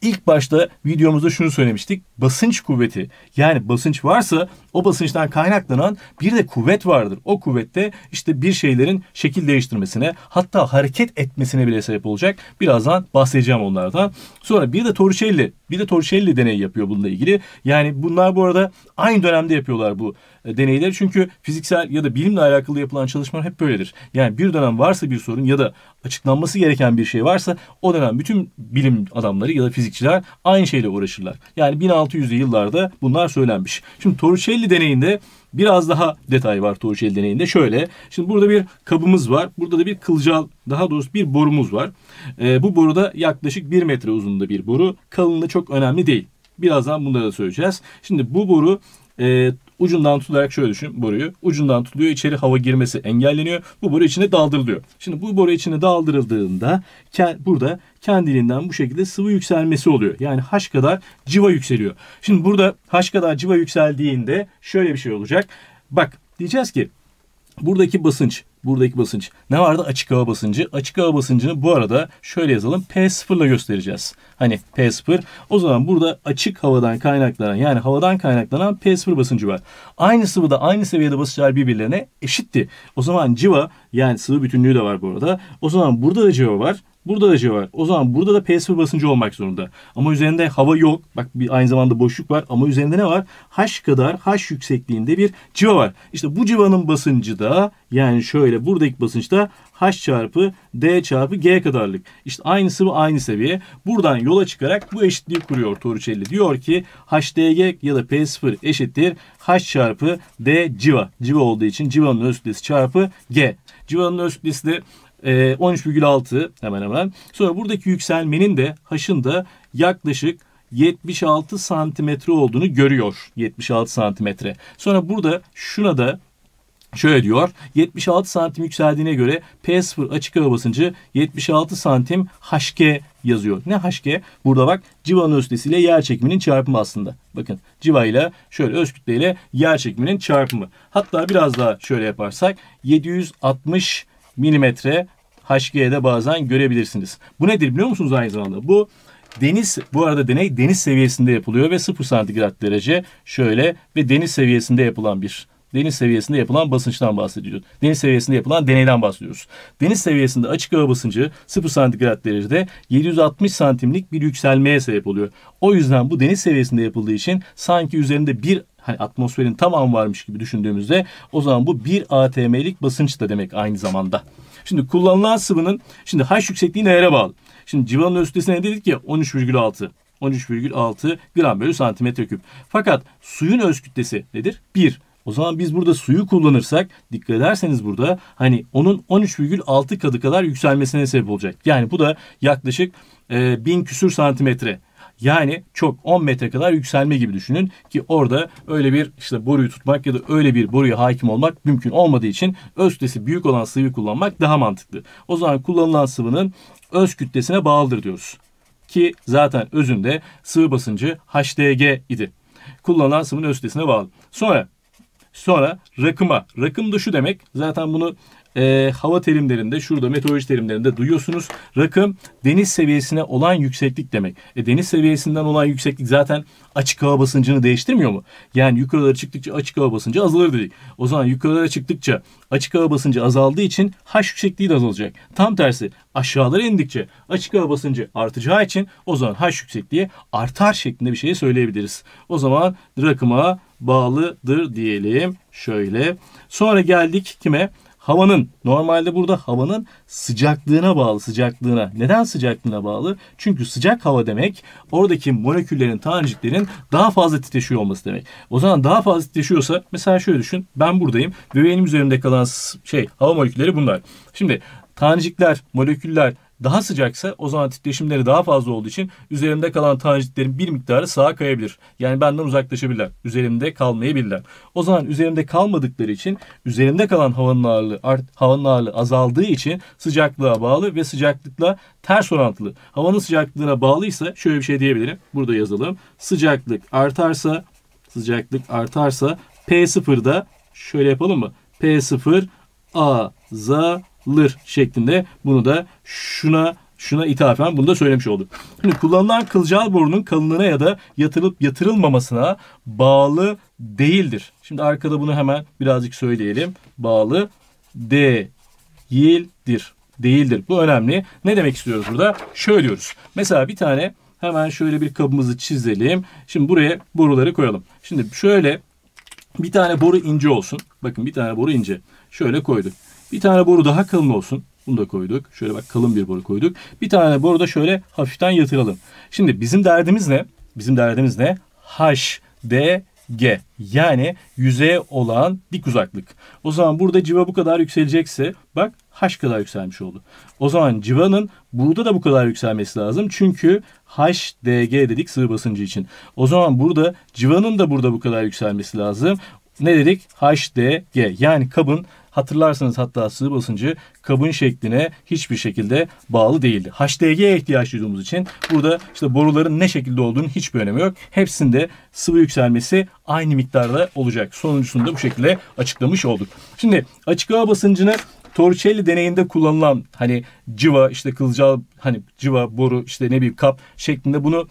İlk başta videomuzda şunu söylemiştik basınç kuvveti yani basınç varsa o basınçtan kaynaklanan bir de kuvvet vardır. O kuvvette işte bir şeylerin şekil değiştirmesine hatta hareket etmesine bile sebep olacak. Birazdan bahsedeceğim onlardan. Sonra bir de Torricelli bir de Torricelli deneyi yapıyor bununla ilgili. Yani bunlar bu arada aynı dönemde yapıyorlar bu e, deneyleri. Çünkü fiziksel ya da bilimle alakalı yapılan çalışmalar hep böyledir. Yani bir dönem varsa bir sorun ya da açıklanması gereken bir şey varsa o dönem bütün bilim adamları ya da fizikçiler aynı şeyle uğraşırlar. Yani 1600 1600'lü yıllarda bunlar söylenmiş. Şimdi Torricelli deneyinde biraz daha detay var Torricelli deneyinde. Şöyle, şimdi burada bir kabımız var. Burada da bir kılcal, daha doğrusu bir borumuz var. E, bu boruda yaklaşık 1 metre uzunluğunda bir boru. Kalınlığı çok önemli değil. Birazdan bunları da söyleyeceğiz. Şimdi bu boru e, Ucundan tutarak şöyle düşün boruyu. Ucundan tutuluyor içeri hava girmesi engelleniyor. Bu boru içine daldırılıyor. Şimdi bu boru içine daldırıldığında ke burada kendiliğinden bu şekilde sıvı yükselmesi oluyor. Yani haş kadar civa yükseliyor. Şimdi burada haş kadar civa yükseldiğinde şöyle bir şey olacak. Bak diyeceğiz ki Buradaki basınç, buradaki basınç. Ne vardı? Açık hava basıncı. Açık hava basıncını bu arada şöyle yazalım. P0 ile göstereceğiz. Hani P0. O zaman burada açık havadan kaynaklanan yani havadan kaynaklanan P0 basıncı var. Aynı sıvıda aynı seviyede basınçlar birbirlerine eşitti. O zaman civa yani sıvı bütünlüğü de var bu arada. O zaman burada da civa var. Burada da şey var. O zaman burada da PS0 basıncı olmak zorunda. Ama üzerinde hava yok. Bak bir aynı zamanda boşluk var. Ama üzerinde ne var? H kadar H yüksekliğinde bir civa var. İşte bu civanın basıncı da yani şöyle buradaki da H çarpı D çarpı G kadarlık. İşte aynısı bu aynı seviye. Buradan yola çıkarak bu eşitliği kuruyor Torricelli. Diyor ki HDG ya da P0 eşittir H çarpı D civa. Civa olduğu için civanın öz kütlesi çarpı G. Civanın öz kütlesi de e, ee, 13,6 hemen hemen. Sonra buradaki yükselmenin de haşın da yaklaşık 76 santimetre olduğunu görüyor. 76 santimetre. Sonra burada şuna da Şöyle diyor 76 santim yükseldiğine göre P0 açık hava basıncı 76 santim HG yazıyor. Ne HG? Burada bak civanın öz yer çekiminin çarpımı aslında. Bakın civa ile şöyle öz kütleyle yer çekiminin çarpımı. Hatta biraz daha şöyle yaparsak 760 milimetre HG'de bazen görebilirsiniz. Bu nedir biliyor musunuz aynı zamanda? Bu deniz bu arada deney deniz seviyesinde yapılıyor ve 0 santigrat derece şöyle ve deniz seviyesinde yapılan bir deniz seviyesinde yapılan basınçtan bahsediyoruz. Deniz seviyesinde yapılan deneyden bahsediyoruz. Deniz seviyesinde açık hava basıncı 0 santigrat derecede 760 santimlik bir yükselmeye sebep oluyor. O yüzden bu deniz seviyesinde yapıldığı için sanki üzerinde bir hani atmosferin tamamı varmış gibi düşündüğümüzde o zaman bu 1 atm'lik basınç da demek aynı zamanda. Şimdi kullanılan sıvının şimdi H yüksekliği nereye bağlı? Şimdi civanın ölçütesi ne dedik ya 13,6. 13,6 gram bölü santimetre küp. Fakat suyun öz kütlesi nedir? 1. O zaman biz burada suyu kullanırsak dikkat ederseniz burada hani onun 13,6 kadı kadar yükselmesine sebep olacak. Yani bu da yaklaşık e, 1000 küsür santimetre. Yani çok 10 metre kadar yükselme gibi düşünün ki orada öyle bir işte boruyu tutmak ya da öyle bir boruya hakim olmak mümkün olmadığı için öz kütlesi büyük olan sıvı kullanmak daha mantıklı. O zaman kullanılan sıvının öz kütlesine bağlıdır diyoruz. Ki zaten özünde sıvı basıncı HDG idi. Kullanılan sıvının öz kütlesine bağlı. Sonra Sonra rakıma. Rakım da şu demek. Zaten bunu e, hava terimlerinde şurada meteoroloji terimlerinde duyuyorsunuz. Rakım deniz seviyesine olan yükseklik demek. E, deniz seviyesinden olan yükseklik zaten açık hava basıncını değiştirmiyor mu? Yani yukarılara çıktıkça açık hava basıncı azalır dedik. O zaman yukarılara çıktıkça açık hava basıncı azaldığı için H yüksekliği de azalacak. Tam tersi aşağılara indikçe açık hava basıncı artacağı için o zaman H yüksekliği artar şeklinde bir şey söyleyebiliriz. O zaman rakıma bağlıdır diyelim. Şöyle. Sonra geldik kime? havanın normalde burada havanın sıcaklığına bağlı sıcaklığına. Neden sıcaklığına bağlı? Çünkü sıcak hava demek oradaki moleküllerin taneciklerin daha fazla titreşiyor olması demek. O zaman daha fazla titreşiyorsa mesela şöyle düşün. Ben buradayım ve benim üzerimde kalan şey hava molekülleri bunlar. Şimdi tanecikler, moleküller daha sıcaksa o zaman titreşimleri daha fazla olduğu için üzerinde kalan tanjitlerin bir miktarı sağa kayabilir. Yani benden uzaklaşabilirler. Üzerimde kalmayabilirler. O zaman üzerimde kalmadıkları için üzerinde kalan havanın ağırlığı, art, havanın ağırlığı azaldığı için sıcaklığa bağlı ve sıcaklıkla ters orantılı. Havanın sıcaklığına bağlıysa şöyle bir şey diyebilirim. Burada yazalım. Sıcaklık artarsa sıcaklık artarsa P0'da şöyle yapalım mı? P0 azalır lir şeklinde bunu da şuna şuna ithafen bunu da söylemiş olduk. Şimdi kullanılan kılcal borunun kalınlığına ya da yatırılıp yatırılmamasına bağlı değildir. Şimdi arkada bunu hemen birazcık söyleyelim. Bağlı değildir. Değildir. Bu önemli. Ne demek istiyoruz burada? Şöyle diyoruz. Mesela bir tane hemen şöyle bir kabımızı çizelim. Şimdi buraya boruları koyalım. Şimdi şöyle bir tane boru ince olsun. Bakın bir tane boru ince. Şöyle koyduk. Bir tane boru daha kalın olsun. Bunu da koyduk. Şöyle bak kalın bir boru koyduk. Bir tane boru da şöyle hafiften yatıralım. Şimdi bizim derdimiz ne? Bizim derdimiz ne? H, D, G. Yani yüzeye olan dik uzaklık. O zaman burada civa bu kadar yükselecekse bak H kadar yükselmiş oldu. O zaman civanın burada da bu kadar yükselmesi lazım. Çünkü HDG dedik sıvı basıncı için. O zaman burada civanın da burada bu kadar yükselmesi lazım ne dedik? HDG yani kabın hatırlarsanız hatta sıvı basıncı kabın şekline hiçbir şekilde bağlı değildi. HDG'ye ihtiyaç duyduğumuz için burada işte boruların ne şekilde olduğunu hiçbir önemi yok. Hepsinde sıvı yükselmesi aynı miktarda olacak. Sonuncusunu da bu şekilde açıklamış olduk. Şimdi açık hava basıncını Torricelli deneyinde kullanılan hani civa işte kılcal hani civa boru işte ne bir kap şeklinde bunu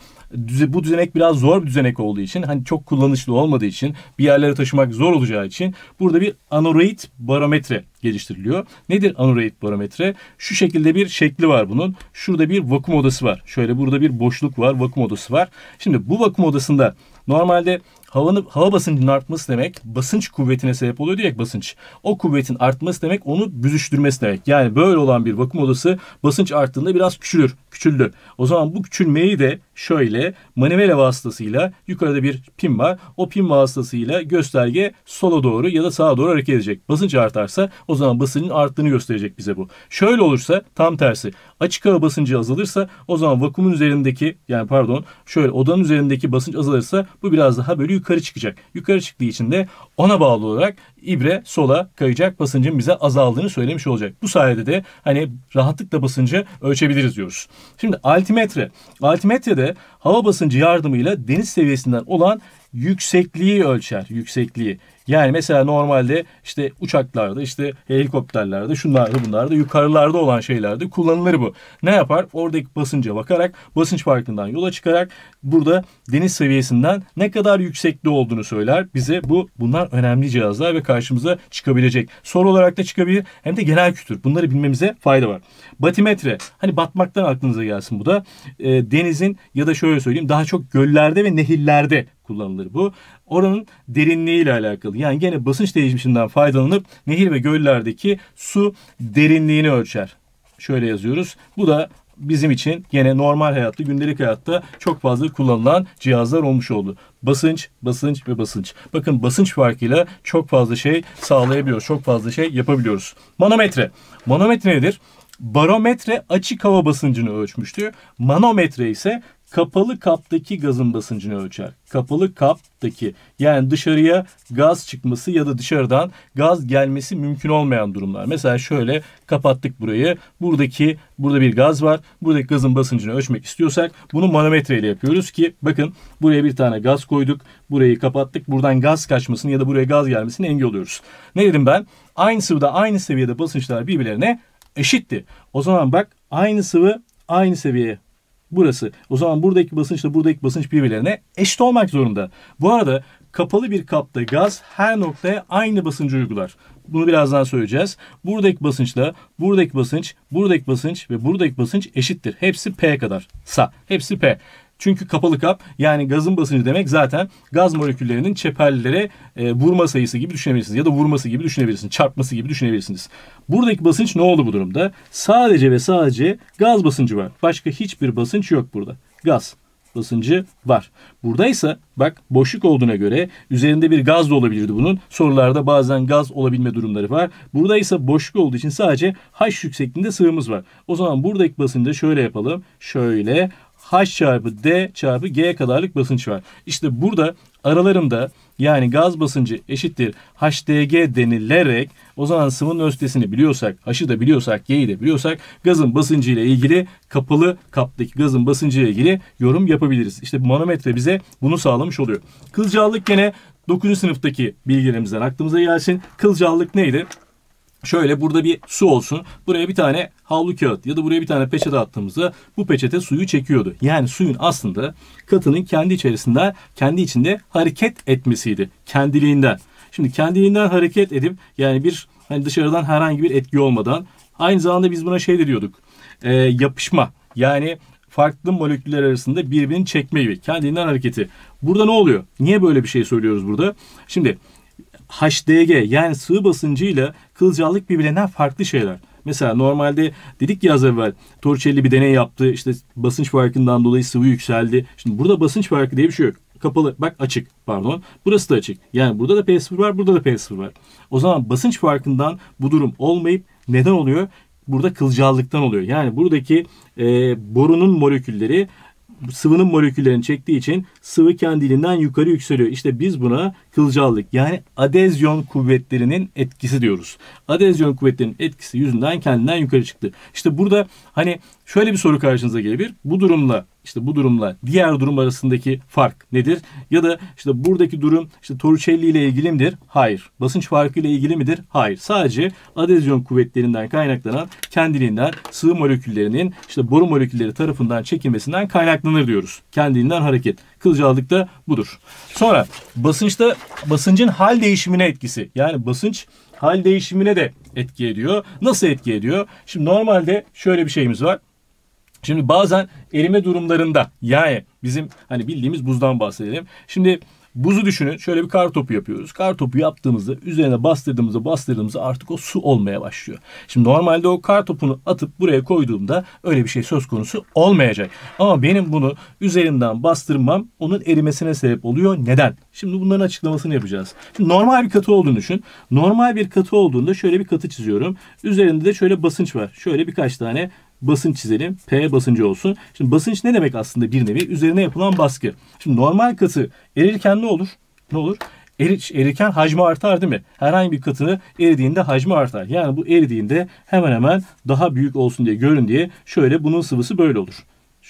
düze, bu düzenek biraz zor bir düzenek olduğu için hani çok kullanışlı olmadığı için bir yerlere taşımak zor olacağı için burada bir aneroid barometre geliştiriliyor. Nedir aneroid barometre? Şu şekilde bir şekli var bunun. Şurada bir vakum odası var. Şöyle burada bir boşluk var, vakum odası var. Şimdi bu vakum odasında normalde havanın hava basıncının artması demek basınç kuvvetine sebep oluyor diye basınç. O kuvvetin artması demek onu büzüştürmesi demek. Yani böyle olan bir vakum odası basınç arttığında biraz küçülür. Küçüldü. O zaman bu küçülmeyi de şöyle manivela vasıtasıyla yukarıda bir pin var. O pin vasıtasıyla gösterge sola doğru ya da sağa doğru hareket edecek. Basınç artarsa o zaman basının arttığını gösterecek bize bu. Şöyle olursa tam tersi. Açık hava basıncı azalırsa o zaman vakumun üzerindeki yani pardon şöyle odanın üzerindeki basınç azalırsa bu biraz daha böyle yukarı çıkacak. Yukarı çıktığı için de ona bağlı olarak ibre sola kayacak. Basıncın bize azaldığını söylemiş olacak. Bu sayede de hani rahatlıkla basıncı ölçebiliriz diyoruz. Şimdi altimetre. Altimetrede hava basıncı yardımıyla deniz seviyesinden olan yüksekliği ölçer. Yüksekliği. Yani mesela normalde işte uçaklarda, işte helikopterlerde, şunlarda bunlarda yukarılarda olan şeylerde kullanılır bu. Ne yapar? Oradaki basınca bakarak, basınç farkından yola çıkarak burada deniz seviyesinden ne kadar yüksekte olduğunu söyler. Bize bu bunlar önemli cihazlar ve karşımıza çıkabilecek. Soru olarak da çıkabilir hem de genel kültür. Bunları bilmemize fayda var. Batimetre. Hani batmaktan aklınıza gelsin bu da. E, denizin ya da şöyle söyleyeyim daha çok göllerde ve nehirlerde kullanılır bu oranın derinliği ile alakalı. Yani gene basınç değişmişinden faydalanıp nehir ve göllerdeki su derinliğini ölçer. Şöyle yazıyoruz. Bu da bizim için gene normal hayatta, gündelik hayatta çok fazla kullanılan cihazlar olmuş oldu. Basınç, basınç ve basınç. Bakın basınç farkıyla çok fazla şey sağlayabiliyoruz. Çok fazla şey yapabiliyoruz. Manometre. Manometre nedir? Barometre açık hava basıncını ölçmüştü. Manometre ise kapalı kaptaki gazın basıncını ölçer. Kapalı kaptaki yani dışarıya gaz çıkması ya da dışarıdan gaz gelmesi mümkün olmayan durumlar. Mesela şöyle kapattık burayı. Buradaki burada bir gaz var. Buradaki gazın basıncını ölçmek istiyorsak bunu manometreyle yapıyoruz ki bakın buraya bir tane gaz koyduk. Burayı kapattık. Buradan gaz kaçmasını ya da buraya gaz gelmesini engelliyoruz. Ne dedim ben? Aynı sıvıda aynı seviyede basınçlar birbirlerine eşitti. O zaman bak aynı sıvı aynı seviyeye burası. O zaman buradaki basınçla buradaki basınç birbirlerine eşit olmak zorunda. Bu arada kapalı bir kapta gaz her noktaya aynı basıncı uygular. Bunu birazdan söyleyeceğiz. Buradaki basınçla buradaki basınç, buradaki basınç ve buradaki basınç eşittir. Hepsi P kadar. Sa. Hepsi P. Çünkü kapalı kap yani gazın basıncı demek zaten gaz moleküllerinin çepellere e, vurma sayısı gibi düşünebilirsiniz. Ya da vurması gibi düşünebilirsiniz. Çarpması gibi düşünebilirsiniz. Buradaki basınç ne oldu bu durumda? Sadece ve sadece gaz basıncı var. Başka hiçbir basınç yok burada. Gaz basıncı var. Buradaysa bak boşluk olduğuna göre üzerinde bir gaz da olabilirdi bunun. Sorularda bazen gaz olabilme durumları var. Buradaysa boşluk olduğu için sadece H yüksekliğinde sığımız var. O zaman buradaki basıncı şöyle yapalım. Şöyle H çarpı D çarpı G kadarlık basınç var. İşte burada aralarında yani gaz basıncı eşittir HDG denilerek o zaman sıvının ötesini biliyorsak, H'ı da biliyorsak, G'yi de biliyorsak gazın basıncı ile ilgili kapalı kaptaki gazın basıncı ile ilgili yorum yapabiliriz. İşte manometre bize bunu sağlamış oluyor. Kılcallık gene 9. sınıftaki bilgilerimizden aklımıza gelsin. Kılcallık neydi? Şöyle burada bir su olsun. Buraya bir tane havlu kağıt ya da buraya bir tane peçete attığımızda bu peçete suyu çekiyordu. Yani suyun aslında katının kendi içerisinde kendi içinde hareket etmesiydi kendiliğinden. Şimdi kendiliğinden hareket edip yani bir hani dışarıdan herhangi bir etki olmadan aynı zamanda biz buna şey de diyorduk. E, yapışma yani farklı moleküller arasında birbirini çekme gibi kendiliğinden hareketi. Burada ne oluyor? Niye böyle bir şey söylüyoruz burada? Şimdi HDG yani sığ basıncıyla kılcallık birbirinden farklı şeyler. Mesela normalde dedik ya az evvel Torricelli bir deney yaptı. İşte basınç farkından dolayı sıvı yükseldi. Şimdi burada basınç farkı diye bir şey yok. Kapalı bak açık pardon. Burası da açık. Yani burada da P0 var burada da P0 var. O zaman basınç farkından bu durum olmayıp neden oluyor? Burada kılcallıktan oluyor. Yani buradaki e, borunun molekülleri sıvının moleküllerini çektiği için sıvı kendiliğinden yukarı yükseliyor. İşte biz buna kılcallık yani adezyon kuvvetlerinin etkisi diyoruz. Adezyon kuvvetlerinin etkisi yüzünden kendinden yukarı çıktı. İşte burada hani şöyle bir soru karşınıza gelebilir. Bu durumla işte bu durumla diğer durum arasındaki fark nedir? Ya da işte buradaki durum işte Torricelli ile ilgili midir? Hayır. Basınç farkı ile ilgili midir? Hayır. Sadece adezyon kuvvetlerinden kaynaklanan kendiliğinden sıvı moleküllerinin işte boru molekülleri tarafından çekilmesinden kaynaklanır diyoruz. Kendiliğinden hareket. Kılcallık da budur. Sonra basınçta basıncın hal değişimine etkisi. Yani basınç hal değişimine de etki ediyor. Nasıl etki ediyor? Şimdi normalde şöyle bir şeyimiz var. Şimdi bazen erime durumlarında yani bizim hani bildiğimiz buzdan bahsedelim. Şimdi buzu düşünün şöyle bir kar topu yapıyoruz. Kar topu yaptığımızda üzerine bastırdığımızda bastırdığımızda artık o su olmaya başlıyor. Şimdi normalde o kar topunu atıp buraya koyduğumda öyle bir şey söz konusu olmayacak. Ama benim bunu üzerinden bastırmam onun erimesine sebep oluyor. Neden? Şimdi bunların açıklamasını yapacağız. Şimdi normal bir katı olduğunu düşün. Normal bir katı olduğunda şöyle bir katı çiziyorum. Üzerinde de şöyle basınç var. Şöyle birkaç tane basınç çizelim. P basıncı olsun. Şimdi basınç ne demek aslında bir nevi? Üzerine yapılan baskı. Şimdi normal katı erirken ne olur? Ne olur? Erir, erirken hacmi artar değil mi? Herhangi bir katı eridiğinde hacmi artar. Yani bu eridiğinde hemen hemen daha büyük olsun diye görün diye şöyle bunun sıvısı böyle olur.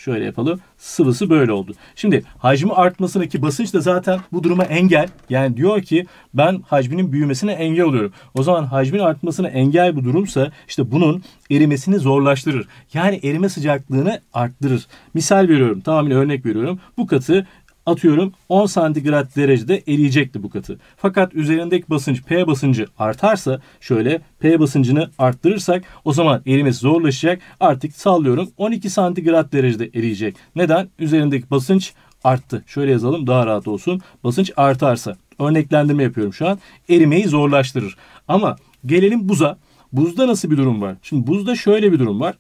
Şöyle yapalım. Sıvısı böyle oldu. Şimdi hacmi artmasındaki basınç da zaten bu duruma engel. Yani diyor ki ben hacminin büyümesine engel oluyorum. O zaman hacmin artmasına engel bu durumsa işte bunun erimesini zorlaştırır. Yani erime sıcaklığını arttırır. Misal veriyorum. Tamamen örnek veriyorum. Bu katı atıyorum 10 santigrat derecede eriyecekti bu katı. Fakat üzerindeki basınç P basıncı artarsa şöyle P basıncını arttırırsak o zaman erimesi zorlaşacak. Artık sallıyorum 12 santigrat derecede eriyecek. Neden? Üzerindeki basınç arttı. Şöyle yazalım daha rahat olsun. Basınç artarsa. Örneklendirme yapıyorum şu an. Erimeyi zorlaştırır. Ama gelelim buza. Buzda nasıl bir durum var? Şimdi buzda şöyle bir durum var.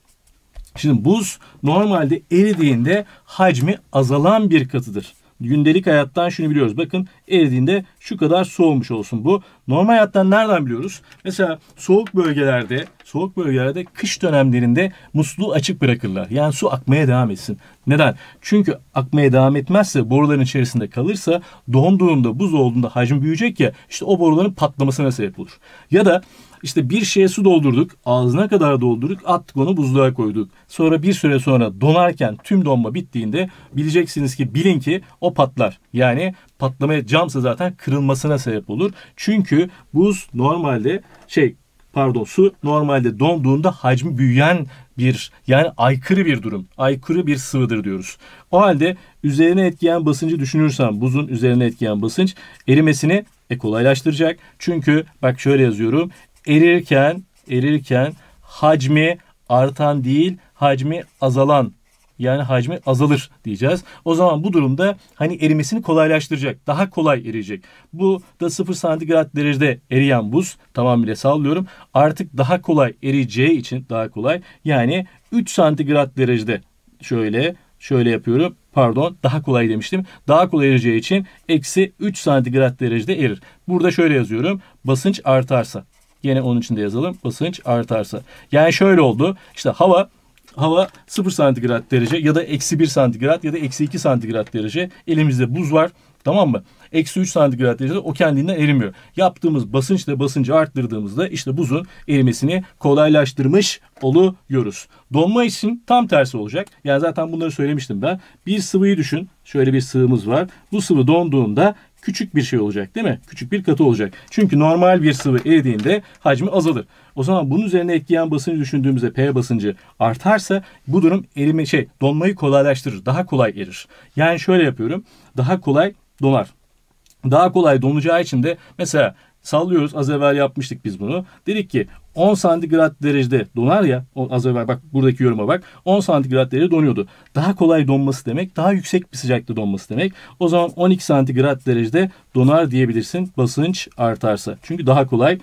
Şimdi buz normalde eridiğinde hacmi azalan bir katıdır gündelik hayattan şunu biliyoruz. Bakın eridiğinde şu kadar soğumuş olsun bu. Normal hayattan nereden biliyoruz? Mesela soğuk bölgelerde, soğuk bölgelerde kış dönemlerinde musluğu açık bırakırlar. Yani su akmaya devam etsin. Neden? Çünkü akmaya devam etmezse boruların içerisinde kalırsa donduğunda, buz olduğunda hacim büyüyecek ya işte o boruların patlamasına sebep olur. Ya da işte bir şeye su doldurduk. Ağzına kadar doldurduk. Attık onu buzluğa koyduk. Sonra bir süre sonra donarken tüm donma bittiğinde bileceksiniz ki bilin ki o patlar. Yani patlamaya camsa zaten kırılmasına sebep olur. Çünkü buz normalde şey pardon su normalde donduğunda hacmi büyüyen bir yani aykırı bir durum. Aykırı bir sıvıdır diyoruz. O halde üzerine etkileyen basıncı düşünürsen buzun üzerine etkileyen basınç erimesini e kolaylaştıracak. Çünkü bak şöyle yazıyorum erirken erirken hacmi artan değil hacmi azalan yani hacmi azalır diyeceğiz. O zaman bu durumda hani erimesini kolaylaştıracak. Daha kolay eriyecek. Bu da 0 santigrat derecede eriyen buz tamamıyla sallıyorum. Artık daha kolay eriyeceği için daha kolay yani 3 santigrat derecede şöyle şöyle yapıyorum. Pardon daha kolay demiştim. Daha kolay eriyeceği için eksi 3 santigrat derecede erir. Burada şöyle yazıyorum. Basınç artarsa Yine onun için de yazalım. Basınç artarsa. Yani şöyle oldu. İşte hava hava 0 santigrat derece ya da eksi 1 santigrat ya da eksi 2 santigrat derece. Elimizde buz var. Tamam mı? Eksi 3 santigrat derecede o kendinden erimiyor. Yaptığımız basınçla basıncı arttırdığımızda işte buzun erimesini kolaylaştırmış oluyoruz. Donma için tam tersi olacak. Yani zaten bunları söylemiştim ben. Bir sıvıyı düşün. Şöyle bir sıvımız var. Bu sıvı donduğunda küçük bir şey olacak değil mi? Küçük bir katı olacak. Çünkü normal bir sıvı eridiğinde hacmi azalır. O zaman bunun üzerine ekleyen basıncı düşündüğümüzde P basıncı artarsa bu durum erime şey donmayı kolaylaştırır. Daha kolay erir. Yani şöyle yapıyorum. Daha kolay donar. Daha kolay donacağı için de mesela Sallıyoruz az evvel yapmıştık biz bunu. Dedik ki 10 santigrat derecede donar ya az evvel bak buradaki yoruma bak 10 santigrat derecede donuyordu. Daha kolay donması demek daha yüksek bir sıcaklıkta donması demek. O zaman 12 santigrat derecede donar diyebilirsin basınç artarsa. Çünkü daha kolay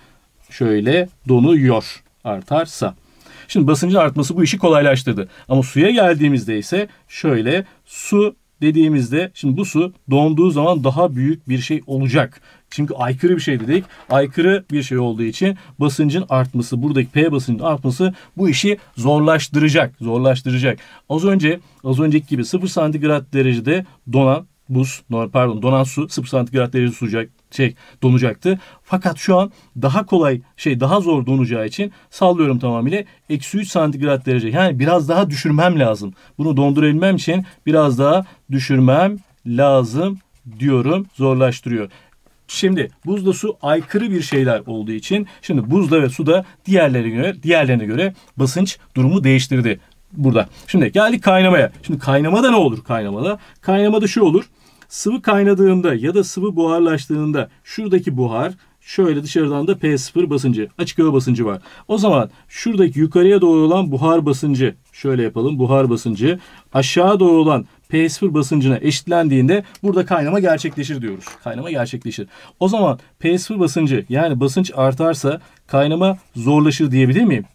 şöyle donuyor artarsa. Şimdi basıncın artması bu işi kolaylaştırdı. Ama suya geldiğimizde ise şöyle su dediğimizde şimdi bu su donduğu zaman daha büyük bir şey olacak. Çünkü aykırı bir şey dedik. Aykırı bir şey olduğu için basıncın artması, buradaki P basıncın artması bu işi zorlaştıracak. Zorlaştıracak. Az önce az önceki gibi 0 santigrat derecede donan buz, pardon donan su 0 santigrat derecede sıcak şey donacaktı. Fakat şu an daha kolay şey daha zor donacağı için sallıyorum tamamıyla eksi 3 santigrat derece. Yani biraz daha düşürmem lazım. Bunu dondurabilmem için biraz daha düşürmem lazım diyorum zorlaştırıyor. Şimdi buzda su aykırı bir şeyler olduğu için şimdi buzda ve suda diğerlerine göre diğerlerine göre basınç durumu değiştirdi burada. Şimdi geldik kaynamaya. Şimdi kaynamada ne olur kaynamada? Kaynamada şu olur. Sıvı kaynadığında ya da sıvı buharlaştığında şuradaki buhar şöyle dışarıdan da P0 basıncı, açık hava basıncı var. O zaman şuradaki yukarıya doğru olan buhar basıncı şöyle yapalım. Buhar basıncı aşağı doğru olan P0 basıncına eşitlendiğinde burada kaynama gerçekleşir diyoruz. Kaynama gerçekleşir. O zaman P0 basıncı yani basınç artarsa kaynama zorlaşır diyebilir miyim?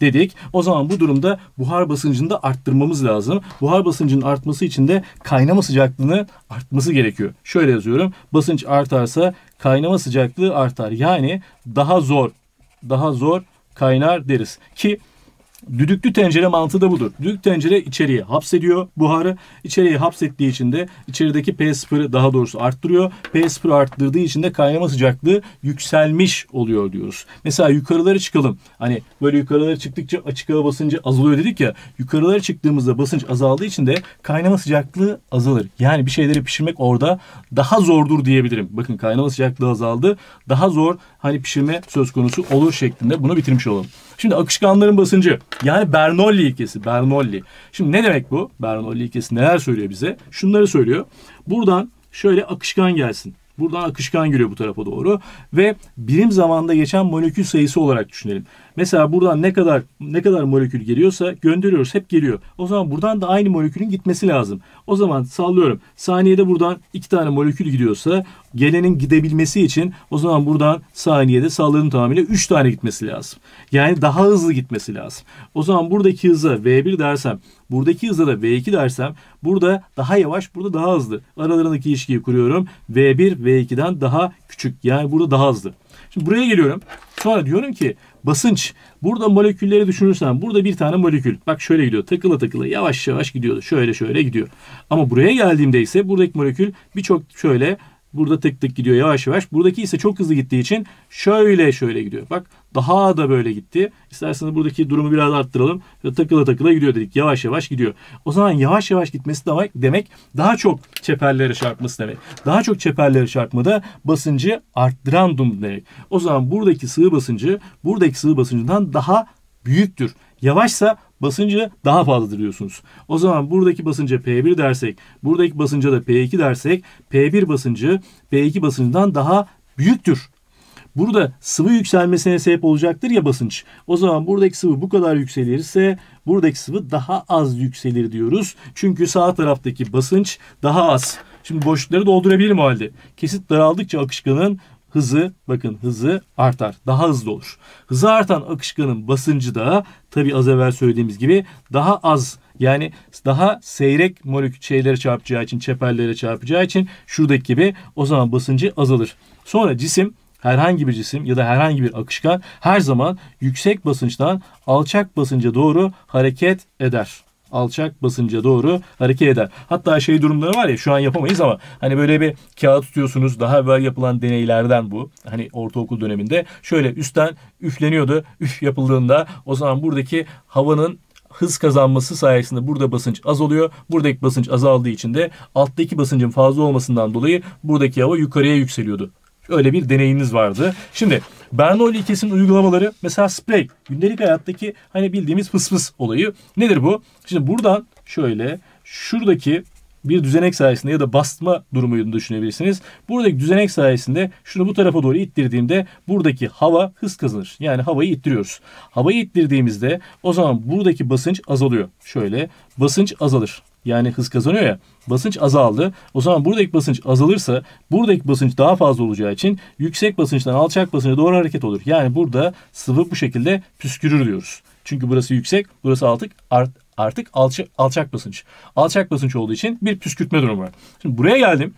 dedik. O zaman bu durumda buhar basıncını da arttırmamız lazım. Buhar basıncının artması için de kaynama sıcaklığını artması gerekiyor. Şöyle yazıyorum. Basınç artarsa kaynama sıcaklığı artar. Yani daha zor, daha zor kaynar deriz. Ki Düdüklü tencere mantığı da budur. Düdük tencere içeriye hapsediyor buharı. İçeriye hapsettiği için de içerideki P0'ı daha doğrusu arttırıyor. P0 arttırdığı için de kaynama sıcaklığı yükselmiş oluyor diyoruz. Mesela yukarılara çıkalım. Hani böyle yukarılara çıktıkça açık hava basıncı azalıyor dedik ya. Yukarılara çıktığımızda basınç azaldığı için de kaynama sıcaklığı azalır. Yani bir şeyleri pişirmek orada daha zordur diyebilirim. Bakın kaynama sıcaklığı azaldı. Daha zor hani pişirme söz konusu olur şeklinde bunu bitirmiş olalım. Şimdi akışkanların basıncı. Yani Bernoulli ilkesi, Bernoulli. Şimdi ne demek bu? Bernoulli ilkesi neler söylüyor bize? Şunları söylüyor. Buradan şöyle akışkan gelsin. Buradan akışkan geliyor bu tarafa doğru ve birim zamanda geçen molekül sayısı olarak düşünelim. Mesela buradan ne kadar ne kadar molekül geliyorsa gönderiyoruz hep geliyor. O zaman buradan da aynı molekülün gitmesi lazım. O zaman sallıyorum. Saniyede buradan iki tane molekül gidiyorsa gelenin gidebilmesi için o zaman buradan saniyede salladığım tahmini 3 tane gitmesi lazım. Yani daha hızlı gitmesi lazım. O zaman buradaki hıza V1 dersem buradaki hıza da V2 dersem burada daha yavaş burada daha hızlı. Aralarındaki ilişkiyi kuruyorum. V1 V2'den daha küçük. Yani burada daha hızlı. Şimdi buraya geliyorum. Sonra diyorum ki basınç. Burada molekülleri düşünürsen burada bir tane molekül. Bak şöyle gidiyor takıla takıla yavaş yavaş gidiyor. Şöyle şöyle gidiyor. Ama buraya geldiğimde ise buradaki molekül birçok şöyle Burada tek tek gidiyor yavaş yavaş. Buradaki ise çok hızlı gittiği için şöyle şöyle gidiyor. Bak daha da böyle gitti. İsterseniz buradaki durumu biraz arttıralım. Şöyle takıla takıla gidiyor dedik. Yavaş yavaş gidiyor. O zaman yavaş yavaş gitmesi demek, demek daha çok çeperlere çarpması demek. Daha çok çeperlere çarpmada basıncı arttıran dum demek. O zaman buradaki sığ basıncı buradaki sığ basıncından daha büyüktür. Yavaşsa basıncı daha fazladır diyorsunuz. O zaman buradaki basınca P1 dersek, buradaki basınca da P2 dersek P1 basıncı P2 basıncından daha büyüktür. Burada sıvı yükselmesine sebep olacaktır ya basınç. O zaman buradaki sıvı bu kadar yükselirse buradaki sıvı daha az yükselir diyoruz. Çünkü sağ taraftaki basınç daha az. Şimdi boşlukları doldurabilirim o halde. Kesit daraldıkça akışkanın hızı bakın hızı artar. Daha hızlı olur. Hızı artan akışkanın basıncı da tabi az evvel söylediğimiz gibi daha az yani daha seyrek molekül şeylere çarpacağı için çeperlere çarpacağı için şuradaki gibi o zaman basıncı azalır. Sonra cisim herhangi bir cisim ya da herhangi bir akışkan her zaman yüksek basınçtan alçak basınca doğru hareket eder alçak basınca doğru hareket eder. Hatta şey durumları var ya şu an yapamayız ama hani böyle bir kağıt tutuyorsunuz. Daha evvel yapılan deneylerden bu. Hani ortaokul döneminde şöyle üstten üfleniyordu. Üf yapıldığında o zaman buradaki havanın hız kazanması sayesinde burada basınç az oluyor. Buradaki basınç azaldığı için de alttaki basıncın fazla olmasından dolayı buradaki hava yukarıya yükseliyordu. Öyle bir deneyiniz vardı. Şimdi Bernoulli ilkesinin uygulamaları mesela spray. Gündelik hayattaki hani bildiğimiz fıs olayı. Nedir bu? Şimdi buradan şöyle şuradaki bir düzenek sayesinde ya da bastma durumunu düşünebilirsiniz. Buradaki düzenek sayesinde şunu bu tarafa doğru ittirdiğimde buradaki hava hız kazanır. Yani havayı ittiriyoruz. Havayı ittirdiğimizde o zaman buradaki basınç azalıyor. Şöyle basınç azalır yani hız kazanıyor ya basınç azaldı. O zaman buradaki basınç azalırsa buradaki basınç daha fazla olacağı için yüksek basınçtan alçak basınca doğru hareket olur. Yani burada sıvı bu şekilde püskürür diyoruz. Çünkü burası yüksek, burası altık, art, artık alçı, alçak basınç. Alçak basınç olduğu için bir püskürtme durumu var. Şimdi buraya geldim.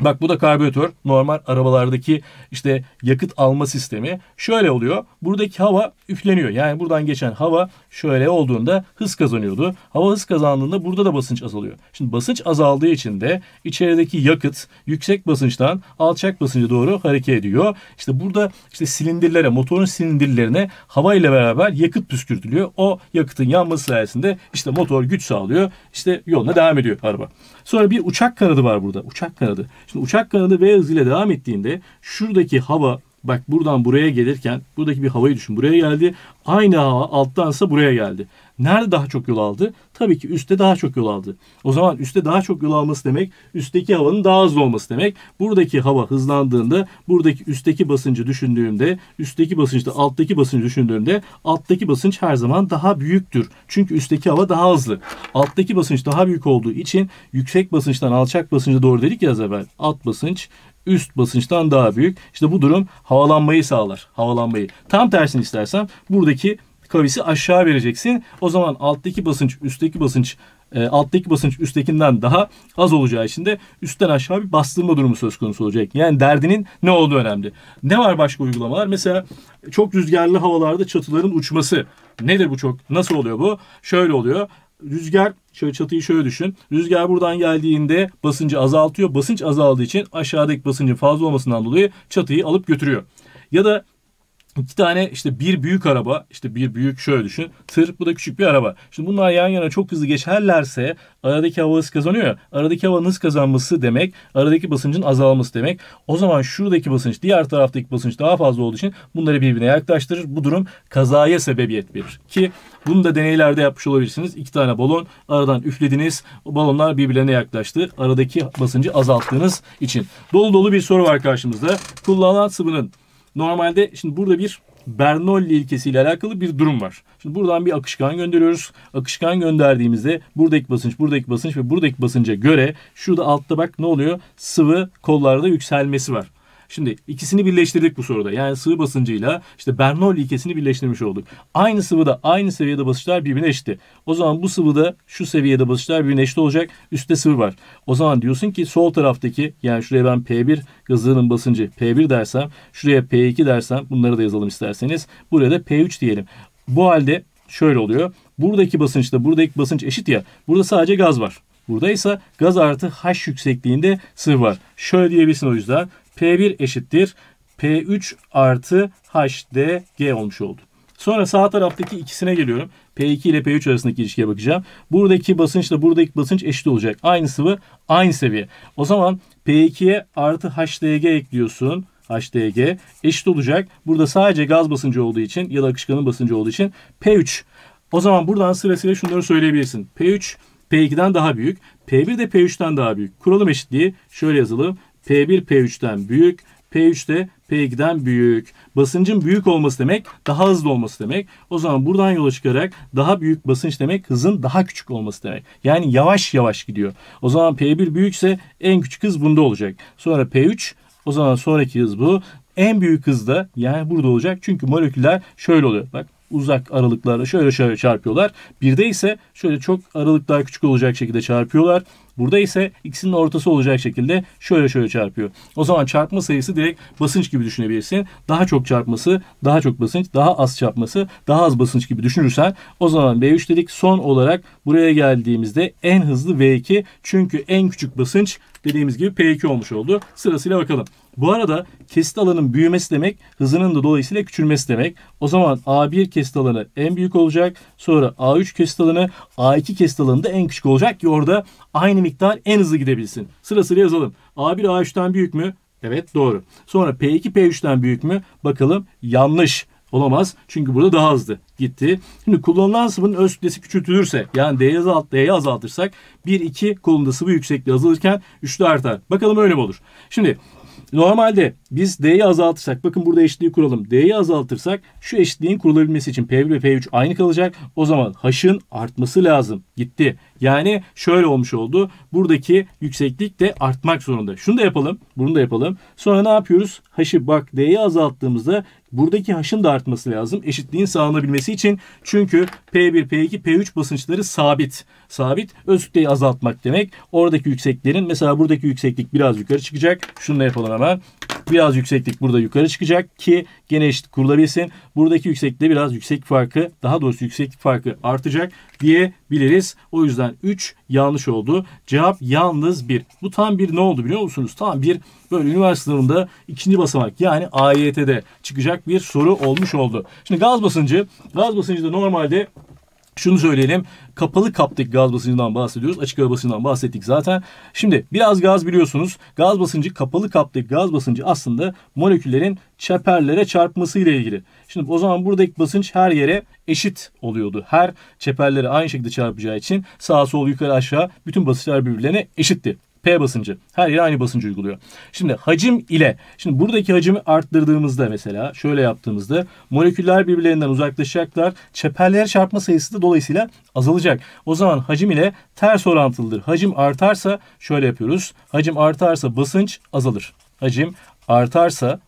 Bak bu da karbüratör. Normal arabalardaki işte yakıt alma sistemi. Şöyle oluyor. Buradaki hava üfleniyor. Yani buradan geçen hava şöyle olduğunda hız kazanıyordu. Hava hız kazandığında burada da basınç azalıyor. Şimdi basınç azaldığı için de içerideki yakıt yüksek basınçtan alçak basınca doğru hareket ediyor. İşte burada işte silindirlere, motorun silindirlerine hava ile beraber yakıt püskürtülüyor. O yakıtın yanması sayesinde işte motor güç sağlıyor. İşte yoluna devam ediyor araba. Sonra bir uçak kanadı var burada. Uçak kanadı. Şimdi uçak kanadı V hızıyla devam ettiğinde şuradaki hava Bak buradan buraya gelirken buradaki bir havayı düşün. Buraya geldi. Aynı hava alttansa buraya geldi. Nerede daha çok yol aldı? Tabii ki üstte daha çok yol aldı. O zaman üstte daha çok yol alması demek üstteki havanın daha hızlı olması demek. Buradaki hava hızlandığında buradaki üstteki basıncı düşündüğümde üstteki basınçta alttaki basıncı düşündüğümde alttaki basınç her zaman daha büyüktür. Çünkü üstteki hava daha hızlı. Alttaki basınç daha büyük olduğu için yüksek basınçtan alçak basınca doğru dedik ya az evvel. Alt basınç üst basınçtan daha büyük. İşte bu durum havalanmayı sağlar. Havalanmayı. Tam tersini istersen buradaki kavisi aşağı vereceksin. O zaman alttaki basınç, üstteki basınç e, alttaki basınç üsttekinden daha az olacağı için de üstten aşağı bir bastırma durumu söz konusu olacak. Yani derdinin ne olduğu önemli. Ne var başka uygulamalar? Mesela çok rüzgarlı havalarda çatıların uçması. Nedir bu çok? Nasıl oluyor bu? Şöyle oluyor rüzgar şöyle çatıyı şöyle düşün. Rüzgar buradan geldiğinde basıncı azaltıyor. Basınç azaldığı için aşağıdaki basıncın fazla olmasından dolayı çatıyı alıp götürüyor. Ya da İki tane işte bir büyük araba işte bir büyük şöyle düşün tır bu da küçük bir araba. Şimdi bunlar yan yana çok hızlı geçerlerse aradaki hava hız kazanıyor Aradaki havanın hız kazanması demek aradaki basıncın azalması demek. O zaman şuradaki basınç diğer taraftaki basınç daha fazla olduğu için bunları birbirine yaklaştırır. Bu durum kazaya sebebiyet verir. Ki bunu da deneylerde yapmış olabilirsiniz. İki tane balon aradan üflediniz. O balonlar birbirlerine yaklaştı. Aradaki basıncı azalttığınız için. Dolu dolu bir soru var karşımızda. Kullanılan sıvının Normalde şimdi burada bir Bernoulli ilkesiyle alakalı bir durum var. Şimdi buradan bir akışkan gönderiyoruz. Akışkan gönderdiğimizde buradaki basınç, buradaki basınç ve buradaki basınca göre şurada altta bak ne oluyor? Sıvı kollarda yükselmesi var. Şimdi ikisini birleştirdik bu soruda. Yani sıvı basıncıyla işte Bernoulli ilkesini birleştirmiş olduk. Aynı sıvıda aynı seviyede basınçlar birbirine eşti. O zaman bu sıvıda şu seviyede basınçlar birbirine eşit olacak. Üstte sıvı var. O zaman diyorsun ki sol taraftaki yani şuraya ben P1 gazının basıncı P1 dersem şuraya P2 dersem bunları da yazalım isterseniz. Buraya da P3 diyelim. Bu halde şöyle oluyor. Buradaki basınçla buradaki basınç eşit ya. Burada sadece gaz var. Burada ise gaz artı H yüksekliğinde sıvı var. Şöyle diyebilirsin o yüzden. P1 eşittir P3 artı HDG olmuş oldu. Sonra sağ taraftaki ikisine geliyorum. P2 ile P3 arasındaki ilişkiye bakacağım. Buradaki basınçla buradaki basınç eşit olacak. Aynı sıvı aynı seviye. O zaman P2'ye artı HDG ekliyorsun. HDG eşit olacak. Burada sadece gaz basıncı olduğu için ya da akışkanın basıncı olduğu için P3. O zaman buradan sırasıyla şunları söyleyebilirsin. P3 P2'den daha büyük. P1 de P3'ten daha büyük. Kuralım eşitliği şöyle yazalım. P1 P3'ten büyük, P3 de P2'den büyük. Basıncın büyük olması demek daha hızlı olması demek. O zaman buradan yola çıkarak daha büyük basınç demek hızın daha küçük olması demek. Yani yavaş yavaş gidiyor. O zaman P1 büyükse en küçük hız bunda olacak. Sonra P3 o zaman sonraki hız bu. En büyük hız da yani burada olacak. Çünkü moleküller şöyle oluyor. Bak uzak aralıklarla şöyle şöyle çarpıyorlar. Bir ise şöyle çok aralıklar küçük olacak şekilde çarpıyorlar. Burada ise ikisinin ortası olacak şekilde şöyle şöyle çarpıyor. O zaman çarpma sayısı direkt basınç gibi düşünebilirsin. Daha çok çarpması, daha çok basınç, daha az çarpması, daha az basınç gibi düşünürsen o zaman v 3 dedik. Son olarak buraya geldiğimizde en hızlı V2 çünkü en küçük basınç dediğimiz gibi P2 olmuş oldu. Sırasıyla bakalım. Bu arada kesit alanın büyümesi demek hızının da dolayısıyla küçülmesi demek. O zaman A1 kesit alanı en büyük olacak. Sonra A3 kesit alanı A2 kesit alanı da en küçük olacak ki orada aynı miktar en hızlı gidebilsin. Sırasıyla yazalım. A1 A3'ten büyük mü? Evet doğru. Sonra P2 P3'ten büyük mü? Bakalım yanlış. Olamaz. Çünkü burada daha hızlı gitti. Şimdi kullanılan sıvının öz kütlesi küçültülürse yani D'yi azalt, D'yi azaltırsak 1-2 kolunda sıvı yüksekliği azalırken 3'lü artar. Bakalım öyle mi olur? Şimdi Normalde biz D'yi azaltırsak bakın burada eşitliği kuralım. D'yi azaltırsak şu eşitliğin kurulabilmesi için P1 ve P3 aynı kalacak. O zaman H'ın artması lazım. Gitti. Yani şöyle olmuş oldu. Buradaki yükseklik de artmak zorunda. Şunu da yapalım. Bunu da yapalım. Sonra ne yapıyoruz? H'ı bak D'yi azalttığımızda Buradaki haşın da artması lazım eşitliğin sağlanabilmesi için. Çünkü P1, P2, P3 basınçları sabit. Sabit öz azaltmak demek. Oradaki yükseklerin mesela buradaki yükseklik biraz yukarı çıkacak. Şunu da yapalım hemen. Biraz yükseklik burada yukarı çıkacak ki gene eşit kurulabilsin. Buradaki yükseklikte biraz yüksek farkı daha doğrusu yükseklik farkı artacak diyebiliriz. O yüzden 3 yanlış oldu. Cevap yalnız 1. Bu tam bir ne oldu biliyor musunuz? Tam bir böyle üniversite sınavında ikinci basamak yani AYT'de çıkacak bir soru olmuş oldu. Şimdi gaz basıncı, gaz basıncı da normalde şunu söyleyelim. Kapalı kaptaki gaz basıncından bahsediyoruz. Açık hava basıncından bahsettik zaten. Şimdi biraz gaz biliyorsunuz. Gaz basıncı kapalı kaptaki gaz basıncı aslında moleküllerin çeperlere çarpması ile ilgili. Şimdi o zaman buradaki basınç her yere eşit oluyordu. Her çeperlere aynı şekilde çarpacağı için sağa sol yukarı aşağı bütün basınçlar birbirlerine eşitti. P basıncı. Her yere aynı basıncı uyguluyor. Şimdi hacim ile şimdi buradaki hacimi arttırdığımızda mesela şöyle yaptığımızda moleküller birbirlerinden uzaklaşacaklar. Çeperlere çarpma sayısı da dolayısıyla azalacak. O zaman hacim ile ters orantılıdır. Hacim artarsa şöyle yapıyoruz. Hacim artarsa basınç azalır. Hacim artarsa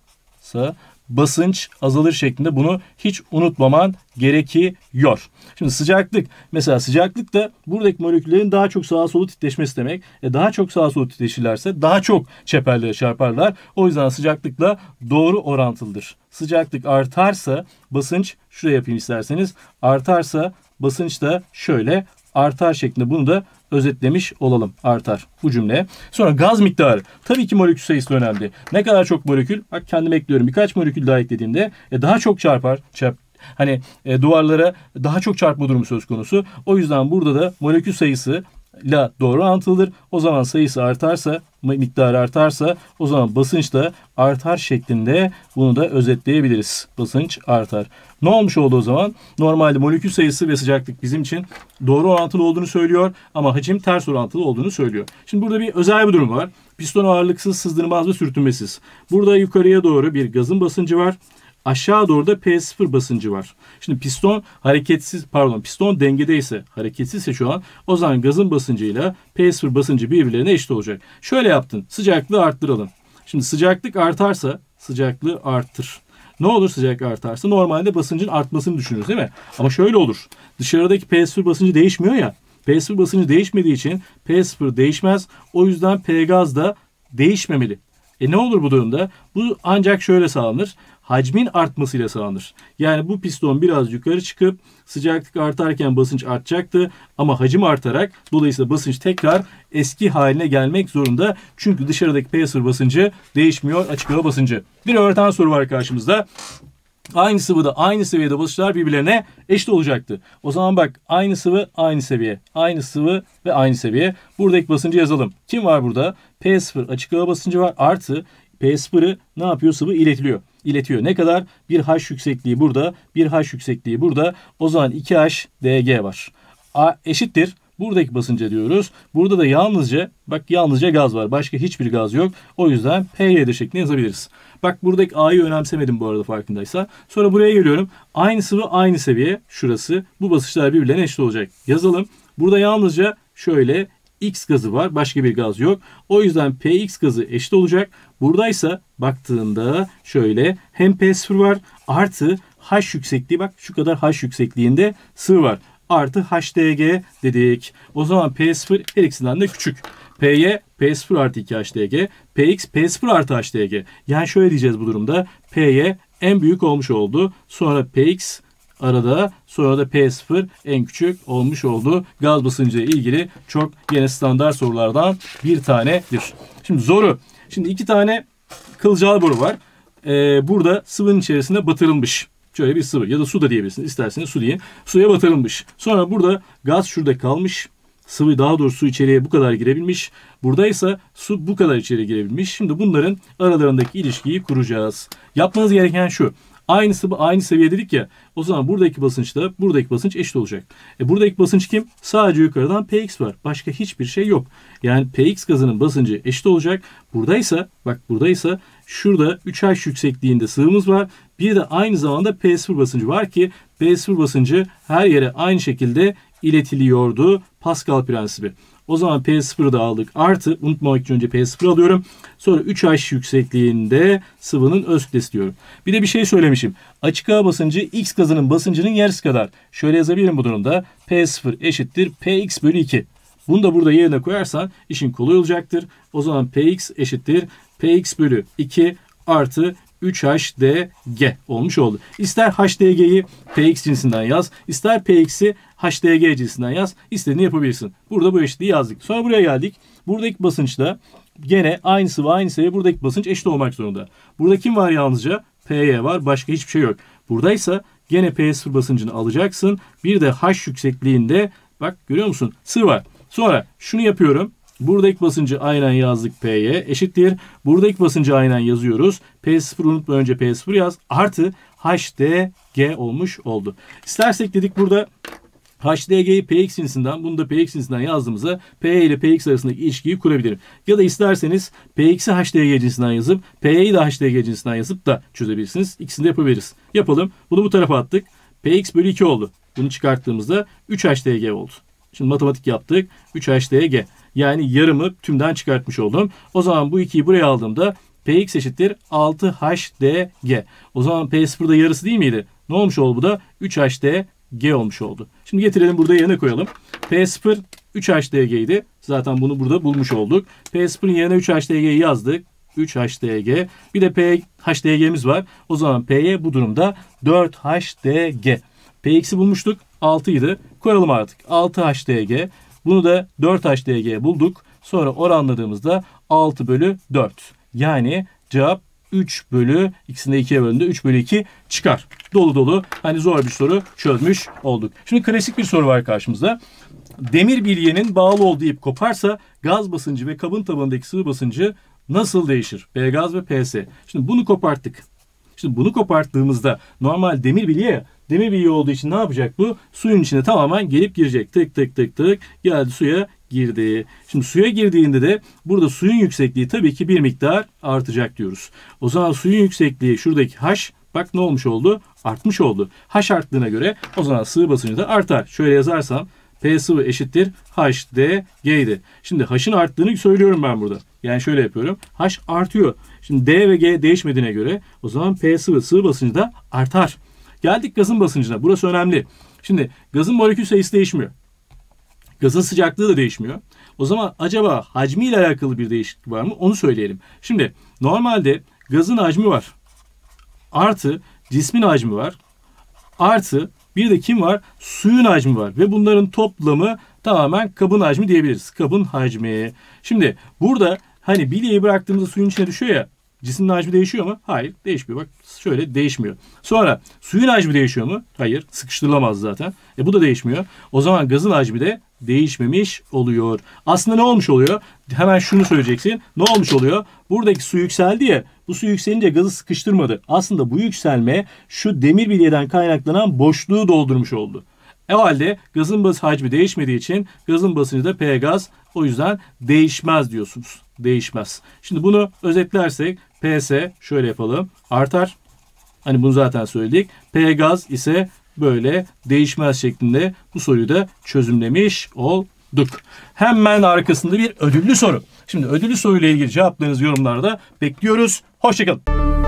basınç azalır şeklinde bunu hiç unutmaman gerekiyor. Şimdi sıcaklık mesela sıcaklık da buradaki moleküllerin daha çok sağa sola titreşmesi demek. E daha çok sağa sola titreşirlerse daha çok çeperlere çarparlar. O yüzden sıcaklıkla doğru orantılıdır. Sıcaklık artarsa basınç şuraya yapayım isterseniz artarsa basınç da şöyle artar şeklinde bunu da özetlemiş olalım. Artar bu cümle. Sonra gaz miktarı. Tabii ki molekül sayısı önemli. Ne kadar çok molekül? Bak kendime ekliyorum. Birkaç molekül daha eklediğimde e, daha çok çarpar. Çarp, hani e, duvarlara daha çok çarpma durumu söz konusu. O yüzden burada da molekül sayısı la doğru antılıdır. O zaman sayısı artarsa, miktarı artarsa o zaman basınç da artar şeklinde bunu da özetleyebiliriz. Basınç artar. Ne olmuş oldu o zaman? Normalde molekül sayısı ve sıcaklık bizim için doğru orantılı olduğunu söylüyor ama hacim ters orantılı olduğunu söylüyor. Şimdi burada bir özel bir durum var. Piston ağırlıksız, sızdırmaz ve sürtünmesiz. Burada yukarıya doğru bir gazın basıncı var. Aşağı doğru da P0 basıncı var. Şimdi piston hareketsiz pardon piston dengede dengedeyse hareketsizse şu an o zaman gazın basıncıyla P0 basıncı birbirlerine eşit olacak. Şöyle yaptın sıcaklığı arttıralım. Şimdi sıcaklık artarsa sıcaklığı arttır. Ne olur sıcaklık artarsa normalde basıncın artmasını düşünürüz değil mi? Ama şöyle olur. Dışarıdaki P0 basıncı değişmiyor ya. P0 basıncı değişmediği için P0 değişmez. O yüzden P gaz da değişmemeli. E ne olur bu durumda? Bu ancak şöyle sağlanır hacmin artmasıyla sağlanır. Yani bu piston biraz yukarı çıkıp sıcaklık artarken basınç artacaktı ama hacim artarak dolayısıyla basınç tekrar eski haline gelmek zorunda. Çünkü dışarıdaki pacer basıncı değişmiyor açık hava basıncı. Bir öğreten soru var karşımızda aynı sıvıda aynı seviyede basınçlar birbirlerine eşit olacaktı. O zaman bak aynı sıvı aynı seviye. Aynı sıvı ve aynı seviye. Buradaki basıncı yazalım. Kim var burada? P0 açık hava basıncı var artı P0'ı ne yapıyor? Sıvı iletiliyor iletiyor. Ne kadar? Bir h yüksekliği burada, bir h yüksekliği burada. O zaman 2h dg var. A eşittir buradaki basınca diyoruz. Burada da yalnızca bak yalnızca gaz var. Başka hiçbir gaz yok. O yüzden PYD şeklinde yazabiliriz. Bak buradaki A'yı önemsemedim bu arada farkındaysa. Sonra buraya geliyorum. Aynı sıvı aynı seviye şurası. Bu basınçlar birbirine eşit olacak. Yazalım. Burada yalnızca şöyle X gazı var. Başka bir gaz yok. O yüzden PX gazı eşit olacak. Buradaysa baktığında şöyle hem P0 var artı H yüksekliği bak şu kadar H yüksekliğinde sıvı var. Artı HDG dedik. O zaman P0 her ikisinden de küçük. P'ye P0 artı 2 HDG, Px P0 artı HDG. Yani şöyle diyeceğiz bu durumda. P'ye en büyük olmuş oldu. Sonra Px arada. Sonra da P0 en küçük olmuş oldu. Gaz basıncı ile ilgili çok yine standart sorulardan bir tanedir. Şimdi zoru. Şimdi iki tane kılcal boru var. Ee, burada sıvının içerisinde batırılmış. Şöyle bir sıvı ya da su da diyebilirsiniz. İsterseniz su diye. Suya batırılmış. Sonra burada gaz şurada kalmış. Sıvı daha doğrusu su içeriye bu kadar girebilmiş. Buradaysa su bu kadar içeri girebilmiş. Şimdi bunların aralarındaki ilişkiyi kuracağız. Yapmanız gereken şu. Aynısı aynı seviye dedik ya. O zaman buradaki basınç da buradaki basınç eşit olacak. E buradaki basınç kim? Sadece yukarıdan Px var. Başka hiçbir şey yok. Yani Px gazının basıncı eşit olacak. Buradaysa bak buradaysa şurada 3H yüksekliğinde sığımız var. Bir de aynı zamanda P0 basıncı var ki P0 basıncı her yere aynı şekilde iletiliyordu. Pascal prensibi. O zaman P0'ı da aldık. Artı unutmamak için önce P0 alıyorum. Sonra 3H yüksekliğinde sıvının öz kütlesi diyorum. Bir de bir şey söylemişim. Açık hava basıncı X gazının basıncının yarısı kadar. Şöyle yazabilirim bu durumda. P0 eşittir Px bölü 2. Bunu da burada yerine koyarsan işin kolay olacaktır. O zaman Px eşittir Px bölü 2 artı 3HDG olmuş oldu. İster HDG'yi PX cinsinden yaz, ister PX'i HDG cinsinden yaz. İstediğini yapabilirsin. Burada bu eşitliği yazdık. Sonra buraya geldik. Buradaki basınçla gene aynısı ve aynısı ve buradaki basınç eşit olmak zorunda. Burada kim var yalnızca? PY var. Başka hiçbir şey yok. Buradaysa gene P0 basıncını alacaksın. Bir de H yüksekliğinde bak görüyor musun? sıvı var. Sonra şunu yapıyorum. Buradaki basıncı aynen yazdık P'ye eşittir. Buradaki basıncı aynen yazıyoruz. P0 unutma önce P0 yaz. Artı HDG olmuş oldu. İstersek dedik burada HDG'yi PX cinsinden bunu da PX cinsinden yazdığımızda PE ile PX arasındaki ilişkiyi kurabilirim. Ya da isterseniz PX'i HDG cinsinden yazıp PE'yi de HDG cinsinden yazıp da çözebilirsiniz. İkisini de yapabiliriz. Yapalım. Bunu bu tarafa attık. PX bölü 2 oldu. Bunu çıkarttığımızda 3 HDG oldu. Şimdi matematik yaptık. 3 HDG. Yani yarımı tümden çıkartmış oldum. O zaman bu 2'yi buraya aldığımda Px eşittir 6HDG. O zaman P0'da yarısı değil miydi? Ne olmuş oldu bu da? 3HD G olmuş oldu. Şimdi getirelim burada yerine koyalım. P0 3HDG idi. Zaten bunu burada bulmuş olduk. P0'ın yerine 3HDG'yi yazdık. 3HDG. Bir de PHDG'miz var. O zaman P'ye bu durumda 4HDG. PX'i bulmuştuk. 6 idi. Koyalım artık. 6HDG. Bunu da 4HDG bulduk. Sonra oranladığımızda 6 bölü 4. Yani cevap 3 bölü ikisinde 2'ye bölündü. 3 bölü 2 çıkar dolu dolu hani zor bir soru çözmüş olduk. Şimdi klasik bir soru var karşımızda. Demir bilyenin bağlı olduğu ip koparsa gaz basıncı ve kabın tabanındaki sıvı basıncı nasıl değişir? P gaz ve PS. Şimdi bunu koparttık. Şimdi bunu koparttığımızda normal demir bilye demir bilye olduğu için ne yapacak bu? Suyun içine tamamen gelip girecek. Tık tık tık tık geldi suya girdi. Şimdi suya girdiğinde de burada suyun yüksekliği tabii ki bir miktar artacak diyoruz. O zaman suyun yüksekliği şuradaki H Bak ne olmuş oldu? Artmış oldu. H arttığına göre o zaman sıvı basıncı da artar. Şöyle yazarsam P sıvı eşittir HD G'ydi. Şimdi H'ın arttığını söylüyorum ben burada. Yani şöyle yapıyorum. H artıyor. Şimdi D ve G değişmediğine göre o zaman P sıvı sıvı basıncı da artar. Geldik gazın basıncına. Burası önemli. Şimdi gazın molekül sayısı değişmiyor. Gazın sıcaklığı da değişmiyor. O zaman acaba hacmiyle alakalı bir değişiklik var mı? Onu söyleyelim. Şimdi normalde gazın hacmi var. Artı cismin hacmi var. Artı bir de kim var? Suyun hacmi var. Ve bunların toplamı tamamen kabın hacmi diyebiliriz. Kabın hacmi. Şimdi burada hani bilyeyi bıraktığımızda suyun içine düşüyor ya. Cismin hacmi değişiyor mu? Hayır değişmiyor. Bak şöyle değişmiyor. Sonra suyun hacmi değişiyor mu? Hayır sıkıştırılamaz zaten. E bu da değişmiyor. O zaman gazın hacmi de değişmemiş oluyor. Aslında ne olmuş oluyor? Hemen şunu söyleyeceksin. Ne olmuş oluyor? Buradaki su yükseldi ya bu su yükselince gazı sıkıştırmadı. Aslında bu yükselme şu demir bilyeden kaynaklanan boşluğu doldurmuş oldu. E halde gazın bas hacmi değişmediği için gazın basıncı da P gaz o yüzden değişmez diyorsunuz. Değişmez. Şimdi bunu özetlersek PS şöyle yapalım. Artar. Hani bunu zaten söyledik. P gaz ise böyle değişmez şeklinde bu soruyu da çözümlemiş olduk. Hemen arkasında bir ödüllü soru. Şimdi ödüllü soruyla ilgili cevaplarınızı yorumlarda bekliyoruz. Hoşçakalın.